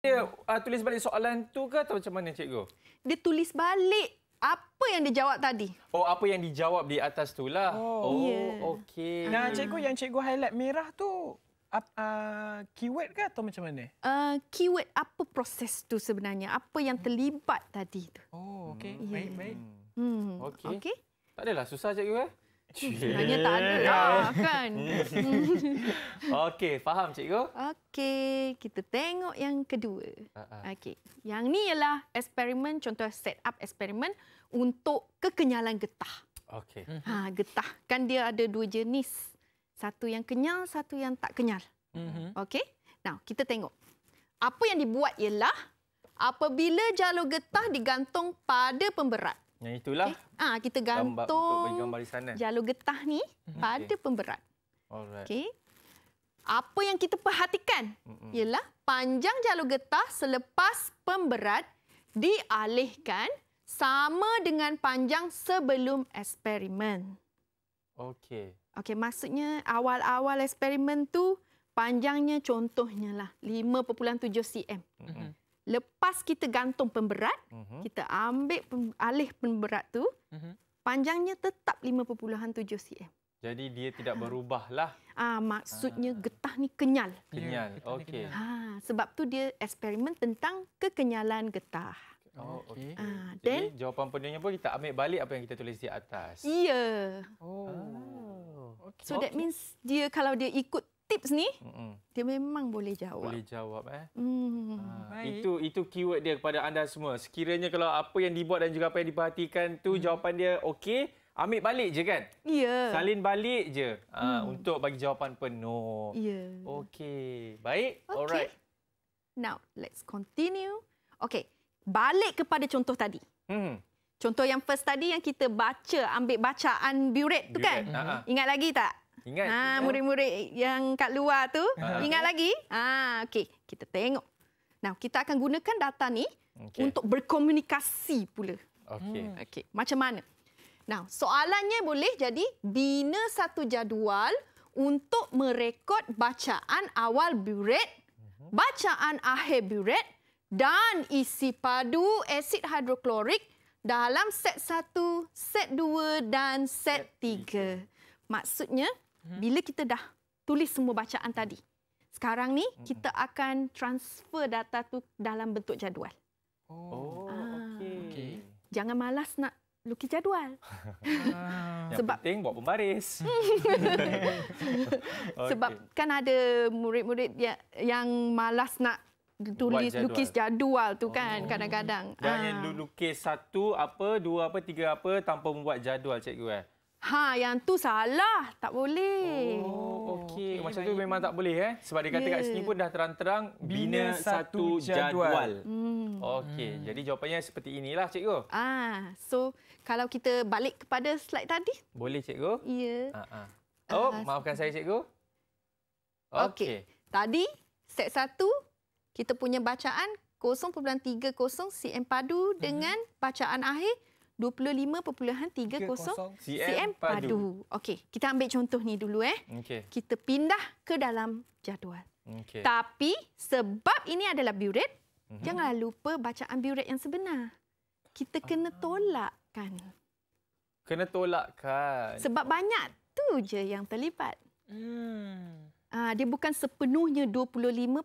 Dia uh, tulis balik soalan tu ke atau macam mana cikgu? Dia tulis balik apa yang dia jawab tadi. Oh, apa yang dijawab di atas tu lah. Oh, oh yeah. okey. Nah, cikgu yang cikgu highlight merah tu uh, keyword ke atau macam mana? Uh, keyword apa proses tu sebenarnya? Apa yang hmm. terlibat tadi tu? Oh, okey. Yeah. Hmm. Baik, baik. Hmm. hmm. Okey. Okay. Tak adalah susah cikgu eh. Hanya tak ada lah, kan? Hmm. Okey, faham cikgu. Okey, kita tengok yang kedua. Okey, yang ni ialah eksperimen, contoh set up eksperimen untuk kekenyalan getah. Okey. Ha, getah, kan dia ada dua jenis. Satu yang kenyal, satu yang tak kenyal. Mm-hmm. Okey, Nah, kita tengok. Apa yang dibuat ialah apabila jalur getah digantung pada pemberat. Yang itulah. Okay. Eh, ah, kita gantung jalur getah ni hmm, pada okay. pemberat. Alright. Okay. Apa yang kita perhatikan Mm-mm. ialah panjang jalur getah selepas pemberat dialihkan sama dengan panjang sebelum eksperimen. Okey. Okey, maksudnya awal-awal eksperimen tu panjangnya contohnya lah 5.7 cm. Mm-hmm. Lepas kita gantung pemberat, uh-huh. kita ambil pem- alih pemberat tu, uh-huh. panjangnya tetap 5.7 cm. Jadi dia tidak ah. berubahlah. Ah maksudnya ah. getah ni kenyal. Kenyal. Yeah, ya, Okey. Ha sebab tu dia eksperimen tentang kekenyalan getah. Oh okay. Ah jadi then, jawapan penuhnya pun kita ambil balik apa yang kita tulis di atas. Iya. Yeah. Oh. Ah. Okay. So that means dia kalau dia ikut tips ni, mm-hmm. dia memang boleh jawab. Boleh jawab eh. mm Ha, Itu itu keyword dia kepada anda semua. Sekiranya kalau apa yang dibuat dan juga apa yang diperhatikan tu mm jawapan dia okey, ambil balik je kan? Ya. Yeah. Salin balik je mm. untuk bagi jawapan penuh. Ya. Yeah. Okey. Baik. Okay. Alright. Now, let's continue. Okey. Balik kepada contoh tadi. Hmm. Contoh yang first tadi yang kita baca, ambil bacaan Buret tu kan? Mm-hmm. Ingat lagi tak? Ingat. Ha, murid-murid yang kat luar tu, ha. ingat lagi? Ha, okey, kita tengok. Nah, kita akan gunakan data ni okay. untuk berkomunikasi pula. Okey. Hmm, okey, macam mana? Nah, soalannya boleh jadi bina satu jadual untuk merekod bacaan awal buret, mhm. bacaan akhir buret dan isi padu asid hidroklorik dalam set 1, set 2 dan set 3. Maksudnya, Mhm. Bila kita dah tulis semua bacaan tadi, sekarang ni mhm. kita akan transfer data tu dalam bentuk jadual. Oh, oh ah, okey. Jangan malas nak lukis jadual. Ah. Sebab Yang penting buat pembaris. Sebab kan ada murid-murid ya, yang, malas nak tulis jadual. lukis jadual tu kan oh. kadang-kadang. Jangan ah. lukis satu apa, dua apa, tiga apa tanpa membuat jadual cikgu eh. Ha, yang tu salah. Tak boleh. Oh, okey. Okay, macam tu memang tak boleh. Eh? Sebab dia kata yeah. kat ya. sini pun dah terang-terang bina satu jadual. jadual. Hmm. Okey, hmm. jadi jawapannya seperti inilah, cikgu. Ah, So, kalau kita balik kepada slide tadi. Boleh, cikgu. Ya. Yeah. Ah, ah. Oh, maafkan saya, cikgu. Okey. Okay. Tadi, set satu, kita punya bacaan 0.30 cm padu hmm. dengan bacaan akhir 0.30 25.30 cm, cm padu. Okey, kita ambil contoh ni dulu eh. Okay. Kita pindah ke dalam jadual. Okay. Tapi sebab ini adalah burette, mm -hmm. jangan lupa bacaan burette yang sebenar. Kita kena ah. tolakkan. Kena tolakkan. Sebab banyak tu je yang terlibat. Hmm. Ah, dia bukan sepenuhnya 25.30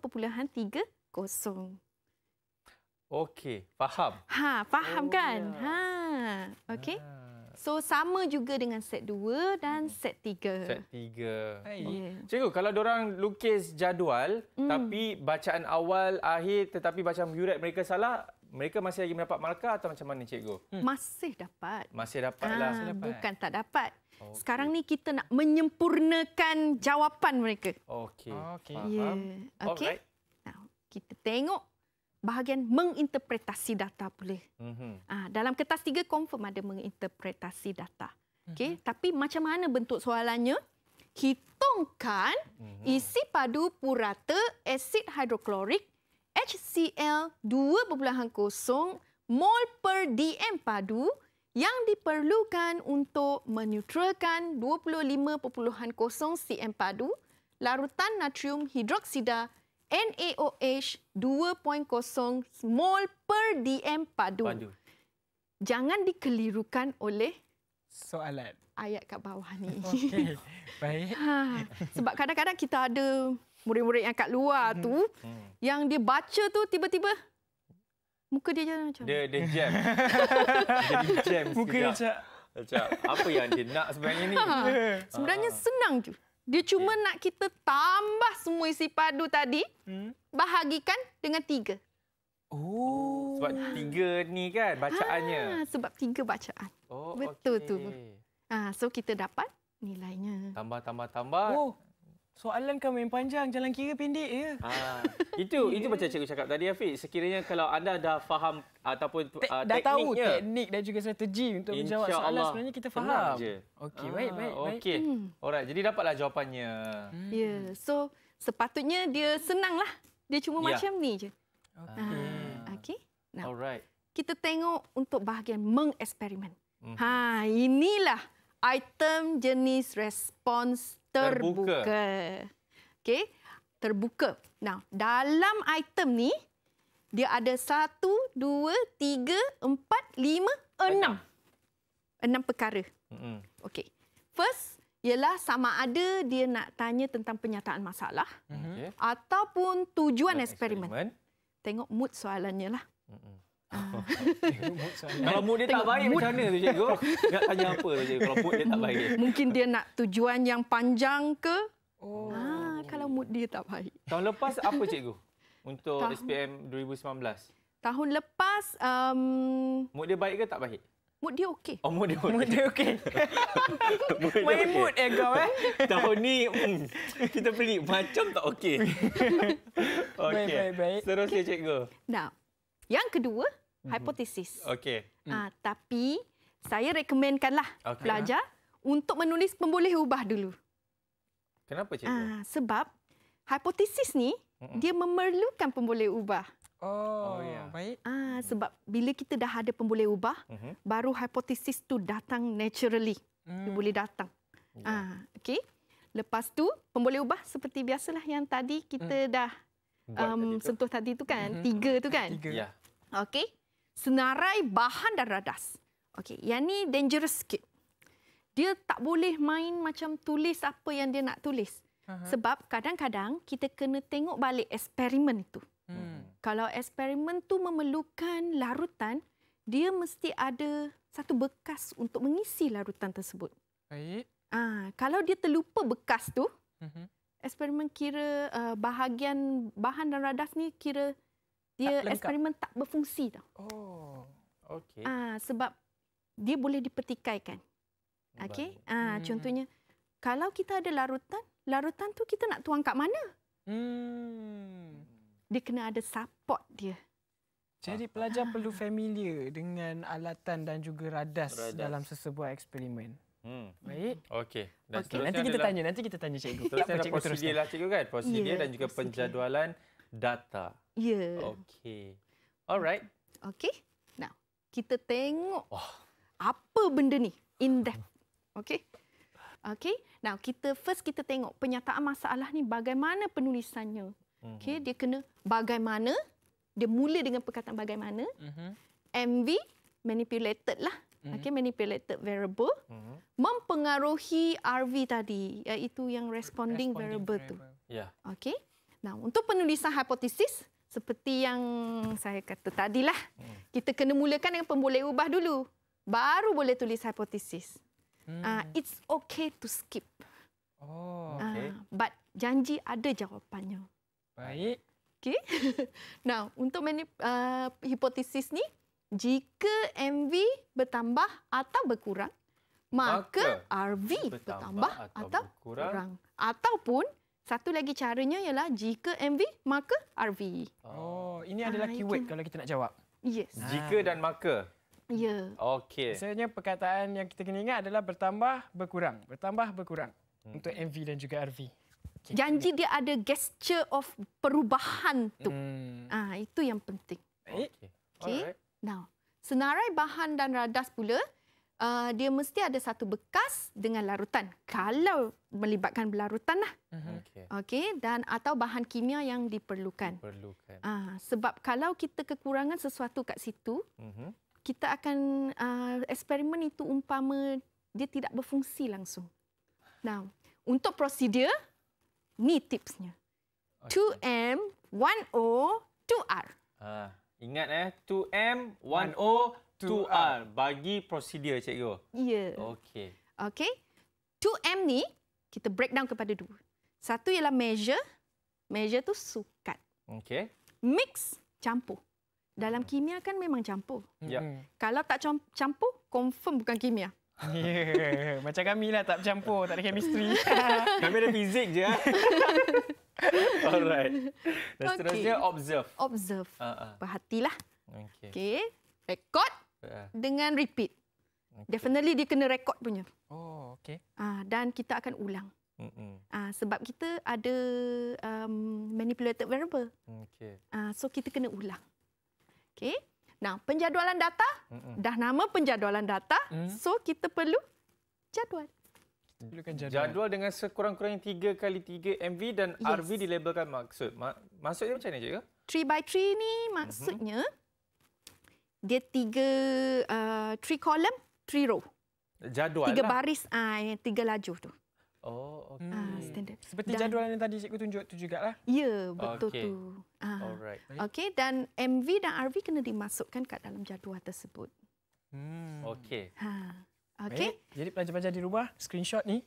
kosong. Okey, faham. Ha, faham oh, kan? Yeah. Ha. Okey. Ah. So sama juga dengan set 2 dan set 3. Set 3. Okay. Cikgu, kalau orang lukis jadual mm. tapi bacaan awal akhir tetapi bacaan murid mereka salah, mereka masih lagi mendapat markah atau macam mana cikgu? Hmm. Masih dapat. Masih dapatlah. Ha, ah, dapat. Bukan tak dapat. Okay. Sekarang ni kita nak menyempurnakan jawapan mereka. Okey. Okey. Yeah. Okey. Kita tengok bahagian menginterpretasi data boleh. Mm-hmm. Ha, dalam kertas tiga confirm ada menginterpretasi data. Okay, mm-hmm. tapi macam mana bentuk soalannya? Hitungkan mm-hmm. isi padu purata asid hidroklorik HCl 2.0 mol per dm padu yang diperlukan untuk menetralkan 25.0 cm padu larutan natrium hidroksida NaOH 2.0 small per dm padu. padu. Jangan dikelirukan oleh soalan ayat kat bawah ni. Okey. Baik. Ha, sebab kadang-kadang kita ada murid-murid yang kat luar mhm. tu hmm. yang dia baca tu tiba-tiba muka dia jalan macam dia dia jam. Jadi jam muka sekejap. dia macam apa yang dia nak sebenarnya ni? Ha, ha. sebenarnya ha. senang tu. Dia cuma okay. nak kita tambah semua isi padu tadi. Hmm? Bahagikan dengan tiga. Oh. Sebab tiga ni kan bacaannya. Ha, sebab tiga bacaan. Oh, Betul okay. tu. Ha, so kita dapat nilainya. Tambah, tambah, tambah. Oh. Soalan kamu yang panjang, jalan kira pendek ya. Ha, itu itu macam cikgu cakap tadi Hafiz. Sekiranya kalau anda dah faham ataupun Te- uh, dah tekniknya. tahu teknik dan juga strategi untuk Insya menjawab soalan Allah. sebenarnya kita faham. Okey, ah, baik baik. Okey. Hmm. Alright, jadi dapatlah jawapannya. Hmm. Ya. Yeah. So, sepatutnya dia senanglah. Dia cuma yeah. macam ni je. Okey. Ah, Okey. Nah. Alright. Kita tengok untuk bahagian mengeksperimen. Hmm. Ha, inilah item jenis respons terbuka. terbuka. Okey, terbuka. Nah, dalam item ni dia ada satu, dua, tiga, empat, lima, enam. Enam perkara. Mm-hmm. Okey. First, ialah sama ada dia nak tanya tentang penyataan masalah mm-hmm. ataupun tujuan eksperimen. Tengok mood soalannya lah. Mm-hmm kalau mood dia tak baik mood. macam mana tu cikgu? Nak tanya apa tu cikgu kalau mood dia tak baik? Mungkin dia nak tujuan yang panjang ke? Oh. Ha, kalau mood dia tak baik. Tahun lepas apa cikgu? Untuk tahun, SPM 2019. Tahun lepas... Um, mood dia baik ke tak baik? Mood dia okey. Oh, mood dia okey. Mood dia okey. Main okay. mood eh kau eh. Tahun ni mm, kita pelik. Macam tak okey. okay. Baik, baik, baik. Seterusnya okay. cikgu. Nah. Yang kedua, mm-hmm. hipotesis. Okey. Mm. Uh, tapi saya rekomenkanlah okay. Ah. pelajar untuk menulis pemboleh ubah dulu. Kenapa cikgu? Uh, sebab hipotesis ni Mm-mm. dia memerlukan pemboleh ubah. Oh, oh ya. Baik. Ah uh, sebab bila kita dah ada pemboleh ubah, mm-hmm. baru hipotesis tu datang naturally. Mm. Dia hmm. boleh datang. Ya. Ah yeah. uh, okey. Lepas tu pemboleh ubah seperti biasalah yang tadi kita mm. dah um, sentuh tadi tu kan, mm-hmm. tiga tu kan. Tiga. Yeah. Okey. Senarai bahan dan radas. Okey, yang ni dangerous sikit. Dia tak boleh main macam tulis apa yang dia nak tulis. Uh-huh. Sebab kadang-kadang kita kena tengok balik eksperimen itu. Hmm. Kalau eksperimen tu memerlukan larutan, dia mesti ada satu bekas untuk mengisi larutan tersebut. Baik. Ah, kalau dia terlupa bekas tu, uh-huh eksperimen kira uh, bahagian bahan dan radas ni kira dia tak eksperimen tak berfungsi tau. Oh. Okey. Ah uh, sebab dia boleh dipertikaikan. Okey. Ah uh, hmm. contohnya kalau kita ada larutan, larutan tu kita nak tuang kat mana? Hmm. Dia kena ada support dia. Jadi pelajar perlu familiar dengan alatan dan juga radas, radas. dalam sesebuah eksperimen. Hmm. Baik. Okey. Dan okay. nanti kita adalah, tanya, nanti kita tanya cikgu. Terusnya cikgu prosedur lah cikgu kan, prosedur yeah, dan juga prosedur. penjadualan data. Ya. Yeah. Okey. Alright. Okey. Nah, kita tengok oh. apa benda ni in depth. Okey. Okey. Nah, kita first kita tengok penyataan masalah ni bagaimana penulisannya. mm Okey, dia kena bagaimana? Dia mula dengan perkataan bagaimana? Mhm. MV manipulated lah. Mhm. Okay, manipulated variable. Mhm mempengaruhi RV tadi iaitu yang responding, responding variable, variable tu. Ya. Yeah. Okey. Nah, untuk penulisan hipotesis seperti yang saya kata tadilah, hmm. kita kena mulakan dengan pemboleh ubah dulu. Baru boleh tulis hipotesis. Ah, hmm. Uh, it's okay to skip. Oh, ah, okay. Uh, but janji ada jawapannya. Baik. Okay. Nah, untuk uh, hipotesis ni, jika MV bertambah atau berkurang, maka, RV bertambah, atau, berkurang, kurang. Ataupun satu lagi caranya ialah jika MV maka RV. Oh, ini ah, adalah keyword itu. kalau kita nak jawab. Yes. Ha. Jika dan maka. Ya. Okey. Biasanya perkataan yang kita kena ingat adalah bertambah berkurang, bertambah berkurang hmm. untuk MV dan juga RV. Okay. Janji dia ada gesture of perubahan tu. Hmm. Ah, itu yang penting. Okey. Okey. Okay. Now, senarai bahan dan radas pula uh, dia mesti ada satu bekas dengan larutan kalau melibatkan larutan lah. Mhm. okay. Okey dan atau bahan kimia yang diperlukan. Diperlukan. Uh, sebab kalau kita kekurangan sesuatu kat situ, uh-huh. kita akan uh, eksperimen itu umpama dia tidak berfungsi langsung. Now, untuk prosedur ni tipsnya. Okay. 2M 1O 2R. Ah, uh, ingat eh 2M 1O 2R ah, ah, bagi prosedur cikgu. Ya. Yeah. Okey. Okey. 2M ni kita breakdown kepada dua. Satu ialah measure. Measure tu sukat. Okey. Mix campur. Dalam kimia kan memang campur. Hmm. Ya. Yeah. Kalau tak campur, confirm bukan kimia. Ya, yeah. macam kami lah tak campur, tak ada chemistry. kami ada fizik je. Alright. Dan okay. seterusnya observe. Observe. Uh-uh. Perhatilah. Okey. Okay. Record. Eh. dengan repeat. Okay. Definitely dia kena rekod punya. Oh, okey. Ah dan kita akan ulang. Mm-mm. Ah sebab kita ada um, manipulated variable. Mm, okey. Ah so kita kena ulang. Okey. Nah, penjadualan data Mm-mm. dah nama penjadualan data. Mm-hmm. So kita perlu jadual. jadual. Jadual dengan sekurang-kurangnya 3 kali 3 MV dan yes. RV dilabelkan maksud. Maksudnya macam mana je? 3 by 3 ni mhm. maksudnya mm-hmm dia tiga uh, three column three row jadual tiga lah. baris uh, tiga laju tu Oh, ah, okay. Hmm. standard. Seperti dan, jadual yang tadi cikgu tunjuk tu juga lah. Ya, betul okay. tu. Ha. Alright. Okay, dan MV dan RV kena dimasukkan kat dalam jadual tersebut. Hmm. hmm. okay. Ha. Okey. Jadi pelajar-pelajar di rumah, screenshot ni.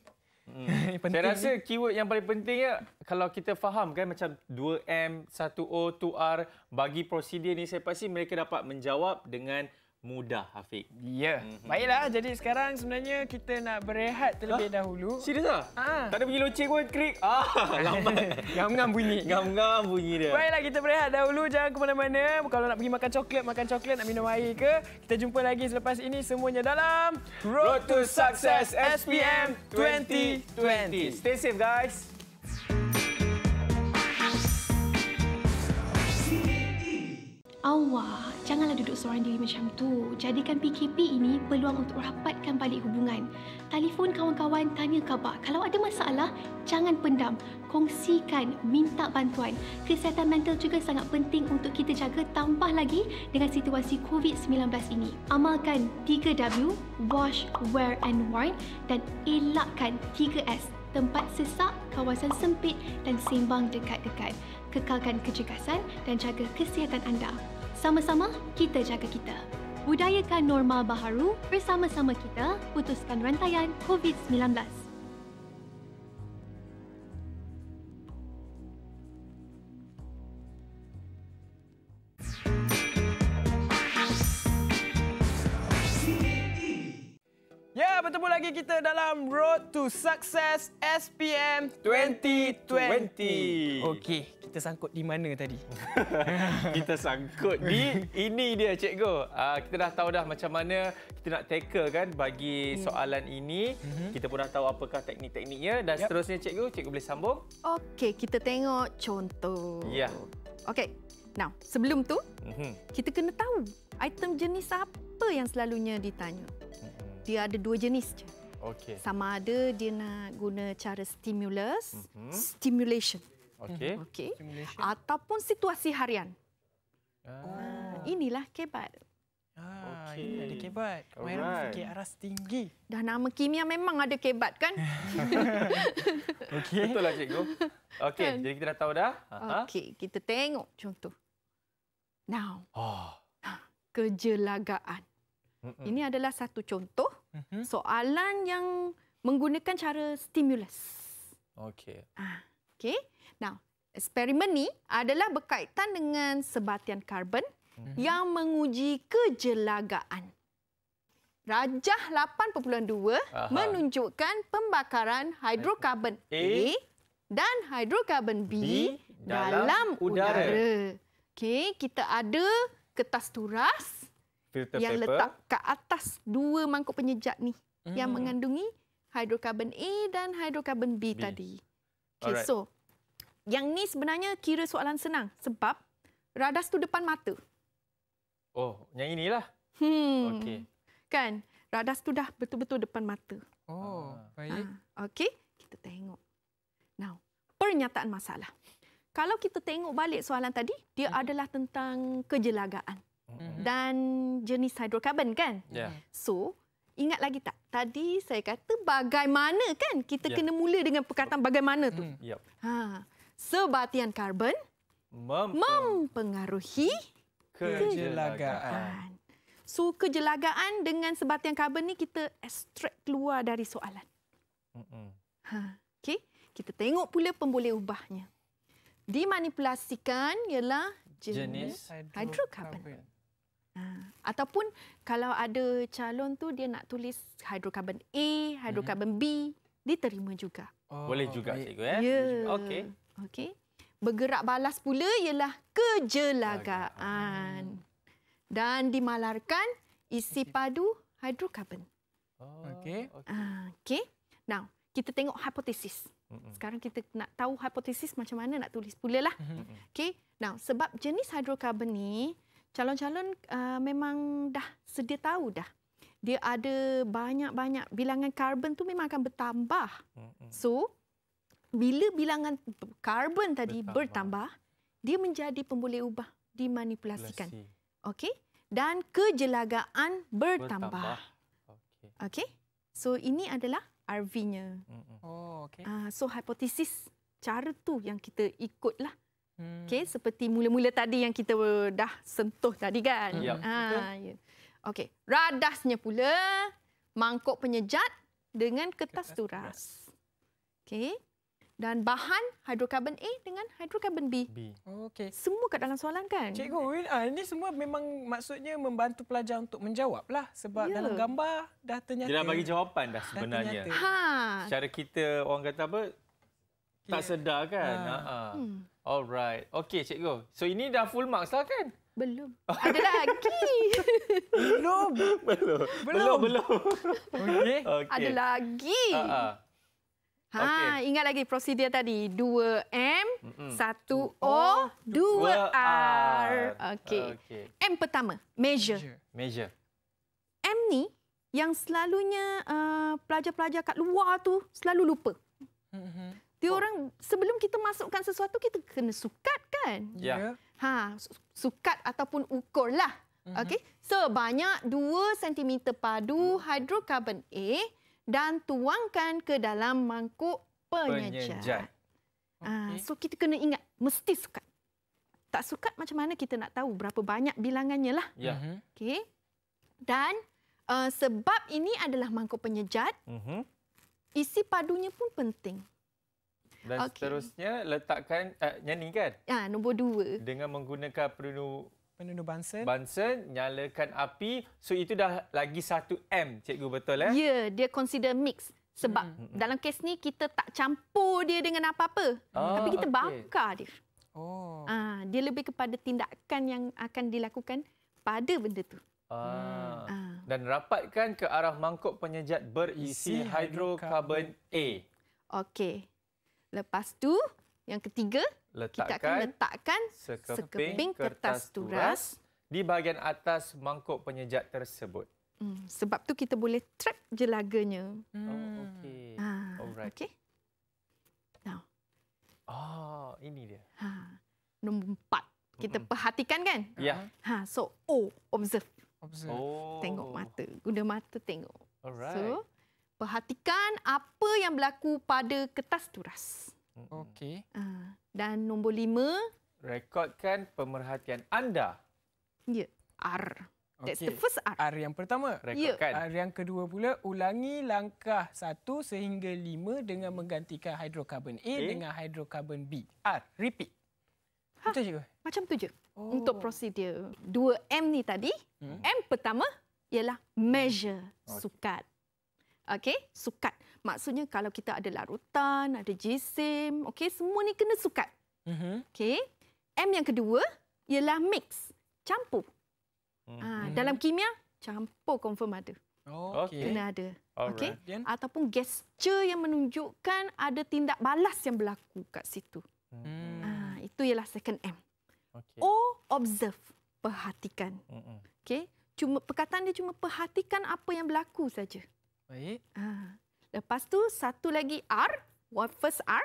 Hmm. saya rasa keyword yang paling pentingnya kalau kita faham kan macam 2M, 1O, 2R bagi prosedur ni saya pasti mereka dapat menjawab dengan mudah Hafiq. Ya. Yeah. Mm-hmm. Baiklah jadi sekarang sebenarnya kita nak berehat terlebih huh? dahulu. Serius ah? Ha. Tak ada bunyi loceng pun krik. Ah, lambat. Ngam-ngam bunyi. Ngam-ngam bunyi dia. Baiklah kita berehat dahulu jangan ke mana-mana. Kalau nak pergi makan coklat, makan coklat, nak minum air ke, kita jumpa lagi selepas ini semuanya dalam Road, to Success SPM 2020. Stay safe guys. Awak, janganlah duduk seorang diri macam tu. Jadikan PKP ini peluang untuk rapatkan balik hubungan. Telefon kawan-kawan, tanya khabar. Kalau ada masalah, jangan pendam. Kongsikan, minta bantuan. Kesihatan mental juga sangat penting untuk kita jaga tambah lagi dengan situasi COVID-19 ini. Amalkan 3W, wash, wear and warn dan elakkan 3S, tempat sesak, kawasan sempit dan sembang dekat-dekat kekalkan kejegasan dan jaga kesihatan anda. Sama-sama, kita jaga kita. Budayakan normal baharu bersama-sama kita putuskan rantaian COVID-19. Ya, bertemu lagi kita dalam Road to Success SPM 2020. Okey, kita sangkut di mana tadi? kita sangkut di ini dia cikgu. Uh, kita dah tahu dah macam mana kita nak tackle kan bagi hmm. soalan hmm. ini. Hmm. Kita pun dah tahu apakah teknik-tekniknya dan yep. seterusnya cikgu, cikgu boleh sambung. Okey, kita tengok contoh. Ya. Yeah. Okey. Now, sebelum tu, mm -hmm. kita kena tahu item jenis apa yang selalunya ditanya dia ada dua jenis je. Okey. Sama ada dia nak guna cara stimulus, mm-hmm. stimulation. Okey. Okey. Ataupun situasi harian. Ah. Inilah kebat. Ah, okay. ada kebat. Mayra fikir aras tinggi. Dah nama kimia memang ada kebat kan? okay. Betul lah cikgu. Okey, kan? jadi kita dah tahu dah. Okey, kita tengok contoh. Now. Oh. Kejelagaan mm Ini adalah satu contoh mm-hmm. soalan yang menggunakan cara stimulus. Okey. Ah, okey. Now, eksperimen ni adalah berkaitan dengan sebatian karbon mm-hmm. yang menguji kejelagaan. Rajah 8.2 menunjukkan pembakaran hidrokarbon A, A dan hidrokarbon B, B dalam, dalam udara. udara. Okey, kita ada kertas turas filter yang paper. letak ke atas dua mangkuk penyejat ni hmm. yang mengandungi hidrokarbon A dan hidrokarbon B, B. tadi. Okay, so yang ni sebenarnya kira soalan senang sebab radas tu depan mata. Oh, yang inilah. Hmm. Okey. Kan? Radas tu dah betul-betul depan mata. Oh, ah. baik. Ha, Okey, kita tengok. Now, pernyataan masalah. Kalau kita tengok balik soalan tadi, dia hmm. adalah tentang kejelagaan dan jenis hidrokarbon kan. Yeah. So, ingat lagi tak? Tadi saya kata bagaimana kan kita yeah. kena mula dengan perkataan bagaimana tu. Mm. Yep. Ha. Sebatian karbon Mem- mempengaruhi kejelagaan. So, kejelagaan dengan sebatian karbon ni kita extract keluar dari soalan. Ha. Okay. Kita tengok pula pemboleh ubahnya. Dimanipulasikan ialah jenis, jenis hidrokarbon. hidrokarbon. Ha. ataupun kalau ada calon tu dia nak tulis hidrokarbon A, hidrokarbon hmm. B, diterima juga. Oh, Boleh juga okay. cikgu eh. Ya? Yeah. Okey. Okey. Bergerak balas pula ialah kejelagaan. Dan dimalarkan isi padu hidrokarbon. Oh, okey. Ah, okey. Now, kita tengok hipotesis. Sekarang kita nak tahu hipotesis macam mana nak tulis pula lah. Mm-hmm. Okey. Now, sebab jenis hidrokarbon ni calon-calon uh, memang dah sedia tahu dah. Dia ada banyak-banyak bilangan karbon tu memang akan bertambah. So bila bilangan karbon tadi bertambah, bertambah dia menjadi pemboleh ubah, dimanipulasikan. Okey? Dan kejelagaan bertambah. Okey. So ini adalah RV-nya. Oh, okey. Uh, so hipotesis cara tu yang kita ikutlah. Uh, Hmm. Okey, seperti mula-mula tadi yang kita dah sentuh tadi kan. Ya. Ha, ya. Okey, radasnya pula mangkuk penyejat dengan kertas turas. Okey. Dan bahan hidrokarbon A dengan hidrokarbon B. B. Okay. Semua kat dalam soalan kan? Cikgu, ah, ini semua memang maksudnya membantu pelajar untuk menjawablah sebab ya. dalam gambar dah ternyata. Dia dah bagi jawapan dah sebenarnya. Dah ha. Cara kita orang kata apa? Tak sedar kan? Ha. Ha. Hmm. Alright. Okey, cikgu. So, ini dah full marks lah kan? Belum. Ada lagi. belum. Belum. Belum. belum. Okey. Okay. Ada lagi. Ha. Ha, okay. ingat lagi prosedur tadi. 2M, 1O, 2R. Okey. M pertama, measure. Measure. measure. M ni yang selalunya uh, pelajar-pelajar kat luar tu selalu lupa. Mm-hmm dia oh. orang sebelum kita masukkan sesuatu kita kena sukat kan ya, ya. ha sukat ataupun ukurlah mhm. okey sebanyak so, 2 cm padu hidrokarbon A dan tuangkan ke dalam mangkuk penyejat, penyejat. Okay. Ha, so kita kena ingat mesti sukat tak sukat macam mana kita nak tahu berapa banyak bilangannya lah ya mhm. okey dan uh, sebab ini adalah mangkuk penyejat uh-huh. Mhm. isi padunya pun penting dan okay. seterusnya letakkan uh, nyanyi kan? Ya, nombor dua. Dengan menggunakan perunu penunduk bansen, Bunsen, nyalakan api. So itu dah lagi satu M, cikgu betul eh? Ya, yeah, dia consider mix. Sebab hmm. hmm. dalam kes ni kita tak campur dia dengan apa-apa. Oh, Tapi kita okay. bakar dia. Oh. Ah, dia lebih kepada tindakan yang akan dilakukan pada benda tu. Ah. Hmm. Ah. Dan rapatkan ke arah mangkuk penyejat berisi hidrokarbon A. Okey. Lepas tu, yang ketiga, letakkan kita akan letakkan sekeping, sekeping kertas, turas di bahagian atas mangkuk penyejat tersebut. Hmm, sebab tu kita boleh track jelaganya. Oh, hmm. Oh, okay. Ha, okey. Now. Oh, ini dia. Ha. Nombor empat. Kita hmm perhatikan kan? Ya. Yeah. Ha, so, O, oh, observe. Observe. Oh. Tengok mata. Guna mata tengok. Alright. So, Perhatikan apa yang berlaku pada kertas turas. Okey. Ah, dan nombor lima. Rekodkan pemerhatian anda. Ya, R. That's okay. the first R. R yang pertama. Ya. Rekodkan. Ya. R yang kedua pula, ulangi langkah satu sehingga lima dengan menggantikan hidrokarbon A, A dengan hidrokarbon B. R, repeat. Ha, Betul juga. Macam tu je. Oh. Untuk prosedur. Dua M ni tadi. Hmm. M pertama ialah measure hmm. okay. sukat okey sukat maksudnya kalau kita ada larutan ada jisim okey semua ni kena sukat uh-huh. okey m yang kedua ialah mix campur uh-huh. ha, dalam kimia campur confirm ada Okay, kena ada Okay, ataupun gesture yang menunjukkan ada tindak balas yang berlaku kat situ hmm. ha, itu ialah second m okey o oh, observe perhatikan uh-huh. cuma perkataan dia cuma perhatikan apa yang berlaku saja Baik. Ha. Lepas tu satu lagi R, what first R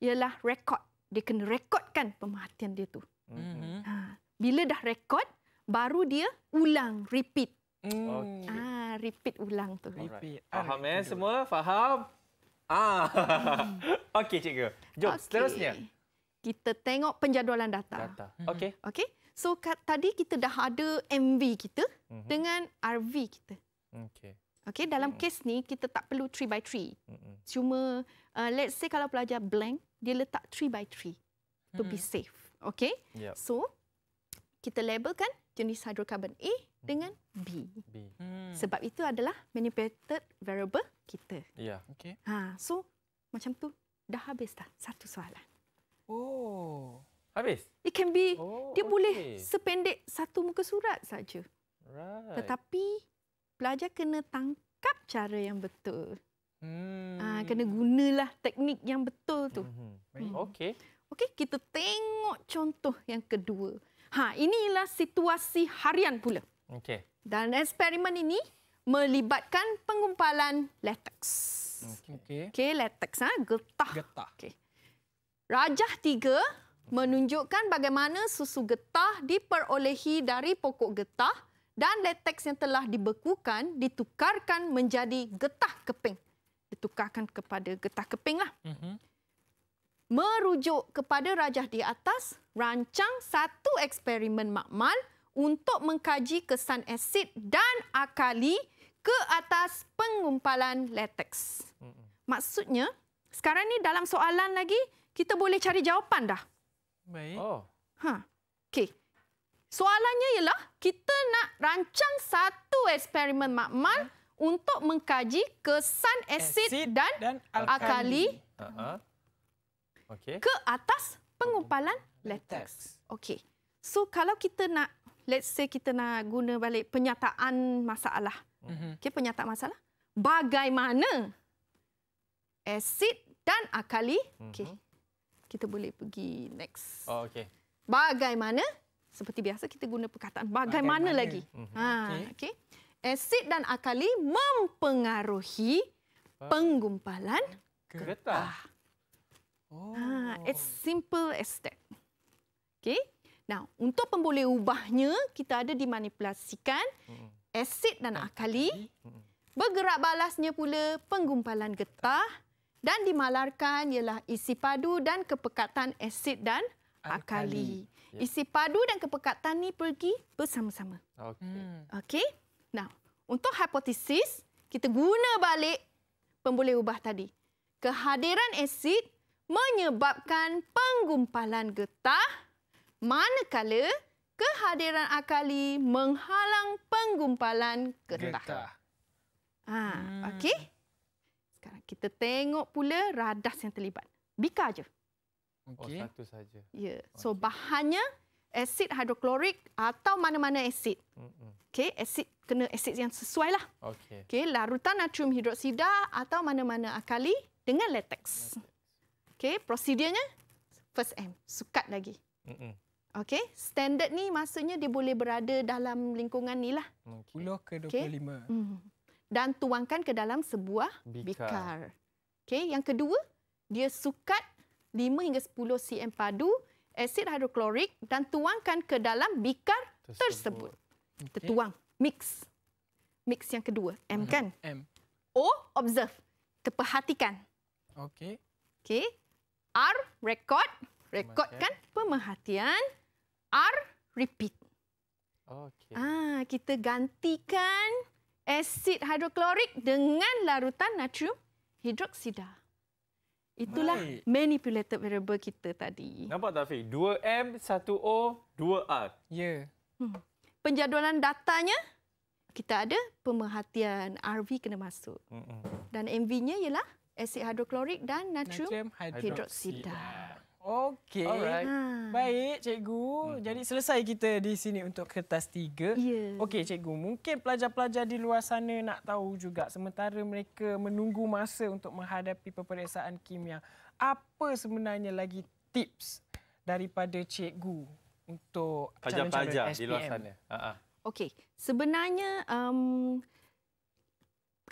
ialah rekod. Dia kena rekodkan pemerhatian dia tu. Mm-hmm. Ha. Bila dah rekod, baru dia ulang, repeat. Mm. Okay. Ah, repeat ulang tu. Repeat. Faham eh semua? Faham? Ah. Mm. Okey cikgu. Jom okay. seterusnya. Kita tengok penjadualan data. Data. Mhm. Okey. Okey. So kat, tadi kita dah ada MV kita mm-hmm. dengan RV kita. Okey. Okay, dalam mm. kes ni kita tak perlu 3 by 3. Hmm. Cuma uh, let's say kalau pelajar blank, dia letak 3 by 3 mm. to be hmm. safe. Okay, yep. so kita labelkan jenis hidrokarbon A hmm. dengan B. B. Mm. Sebab itu adalah manipulated variable kita. Ya. Yeah. Okay. Ha, so macam tu dah habis dah satu soalan. Oh. Habis? It can be. Oh, dia okay. boleh sependek satu muka surat saja. Right. Tetapi pelajar kena tangkap cara yang betul. Hmm. Ha, kena gunalah teknik yang betul tu. Hmm. hmm. hmm. Okey. Okey, kita tengok contoh yang kedua. Ha, inilah situasi harian pula. Okey. Dan eksperimen ini melibatkan pengumpalan latex. Okey. Okey, latex ha, getah. Getah. Okey. Rajah tiga menunjukkan bagaimana susu getah diperolehi dari pokok getah dan latex yang telah dibekukan ditukarkan menjadi getah keping. Ditukarkan kepada getah kepinglah. Mm-hmm. Merujuk kepada rajah di atas, rancang satu eksperimen makmal untuk mengkaji kesan asid dan akali ke atas pengumpalan latex. Mhm. Maksudnya, sekarang ni dalam soalan lagi, kita boleh cari jawapan dah. Baik. Oh. Ha. Okey. Soalannya ialah kita nak rancang satu eksperimen makmal huh? untuk mengkaji kesan asid, asid dan, dan alkali, alkali uh -huh. okay. ke atas pengumpalan latex. Okey. So kalau kita nak let's say kita nak guna balik penyataan masalah. Mhm. Okey, penyataan masalah. Bagaimana asid dan alkali? Okey. Mhm. Kita boleh pergi next. Oh, okey. Bagaimana seperti biasa kita guna perkataan bagaimana, bagaimana. lagi. Mhm. Ha, okay. okay. Asid dan akali mempengaruhi penggumpalan getah. Ah. Ah, oh. Ha, as simple as that. Okay. Nah, untuk pemboleh ubahnya, kita ada dimanipulasikan hmm. asid dan akali. Hmm. Bergerak balasnya pula penggumpalan getah dan dimalarkan ialah isi padu dan kepekatan asid dan akali. akali. Yeah. Isi padu dan kepekatan ni pergi bersama-sama. Okey. Hmm. Okey. Nah, untuk hipotesis, kita guna balik pemboleh ubah tadi. Kehadiran asid menyebabkan penggumpalan getah manakala kehadiran akali menghalang penggumpalan getah. getah. Ha, hmm. okey. Sekarang kita tengok pula radas yang terlibat. Bika aje. Okey. Oh, satu saja. Ya. So bahannya asid hidroklorik atau mana-mana asid. Hmm. Okey, asid kena asid yang sesuai lah. Okey. Okey, larutan natrium hidroksida atau mana-mana alkali dengan latex. Okey, prosedurnya first M, sukat lagi. Hmm. Okey, standard ni maksudnya dia boleh berada dalam lingkungan ni lah. 10 ke 25. Okay. Hmm. Dan tuangkan ke dalam sebuah bikar. bikar. Okey, yang kedua, dia sukat 5 hingga 10 cm padu asid hidroklorik dan tuangkan ke dalam bikar tersebut. tersebut. okay. tuang. Mix. Mix yang kedua. M hmm. kan? M. O, observe. Kita perhatikan. Okey. Okey. R, record. Record kan pemerhatian. R, repeat. Okey. Ah, kita gantikan asid hidroklorik dengan larutan natrium hidroksida. Itulah Hai. manipulated variable kita tadi. Nampak tak, Fik? 2M, 1O, 2R. Ya. Hmm. Penjadualan datanya, kita ada pemerhatian RV kena masuk. Dan MV-nya ialah asid hidroklorik dan natrium, natrium hidroksida. hidroksida. Okey. Alright. Ha. Baik, cikgu. Hmm. Jadi selesai kita di sini untuk kertas tiga. Yeah. Okey, cikgu. Mungkin pelajar-pelajar di luar sana nak tahu juga sementara mereka menunggu masa untuk menghadapi peperiksaan kimia. Apa sebenarnya lagi tips daripada cikgu untuk pelajar-pelajar di luar sana? Ha Okey. Sebenarnya um,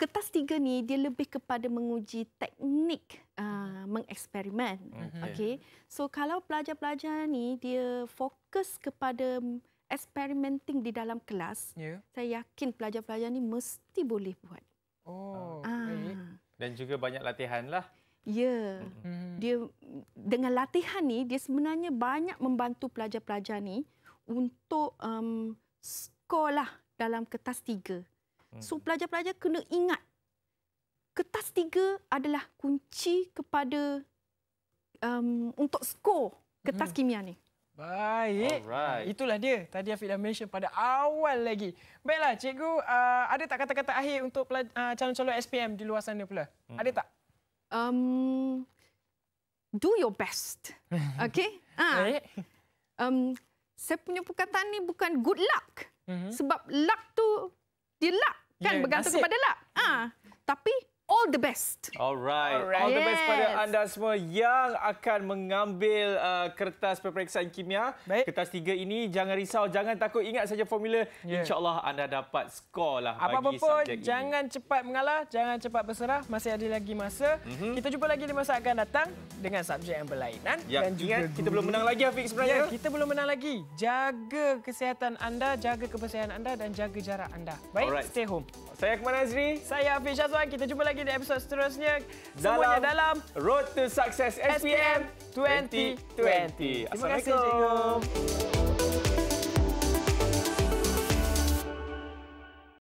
kertas tiga ni dia lebih kepada menguji teknik Ah, hmm. mengeksperimen. Okay. okay. So kalau pelajar-pelajar ni dia fokus kepada experimenting di dalam kelas, yeah. saya yakin pelajar-pelajar ni mesti boleh buat. Oh, ah. okay. Dan juga banyak latihan lah. Ya. Mm-hmm. Dia dengan latihan ni dia sebenarnya banyak membantu pelajar-pelajar ni untuk um, sekolah dalam kertas tiga. Mm. So pelajar-pelajar kena ingat kertas tiga adalah kunci kepada um, untuk skor kertas hmm. kimia ni. Baik. Alright. Itulah dia. Tadi Afiq dah mention pada awal lagi. Baiklah, cikgu, uh, ada tak kata-kata akhir untuk pelaj- uh, calon-calon SPM di luar sana pula? Hmm. Ada tak? Um, do your best. Okay? ha. Baik. Um, saya punya perkataan ni bukan good luck. hmm Sebab luck tu dia luck kan yeah, bergantung kepada luck. Ha. Tapi all the best. Alright. All, right. all yes. the best pada anda semua yang akan mengambil uh, kertas peperiksaan kimia. Baik. Kertas tiga ini jangan risau, jangan takut ingat saja formula. Yeah. InsyaAllah anda dapat skor lah Apa bagi subjek ini. Apa-apa jangan cepat mengalah, jangan cepat berserah. Masih ada lagi masa. Mm -hmm. Kita jumpa lagi di masa akan datang dengan subjek yang berlainan. Ya, Dan juga ingat, kita belum menang lagi Afiq sebenarnya. Ya, kita belum menang lagi. Jaga kesihatan anda, jaga kebersihan anda dan jaga jarak anda. Baik, Alright. stay home. Saya Akmal Azri. Saya Afiq Syazwan. Kita jumpa lagi di episod seterusnya. semuanya dalam Road to Success SPM 2020. 2020. Assalamualaikum. Terima kasih,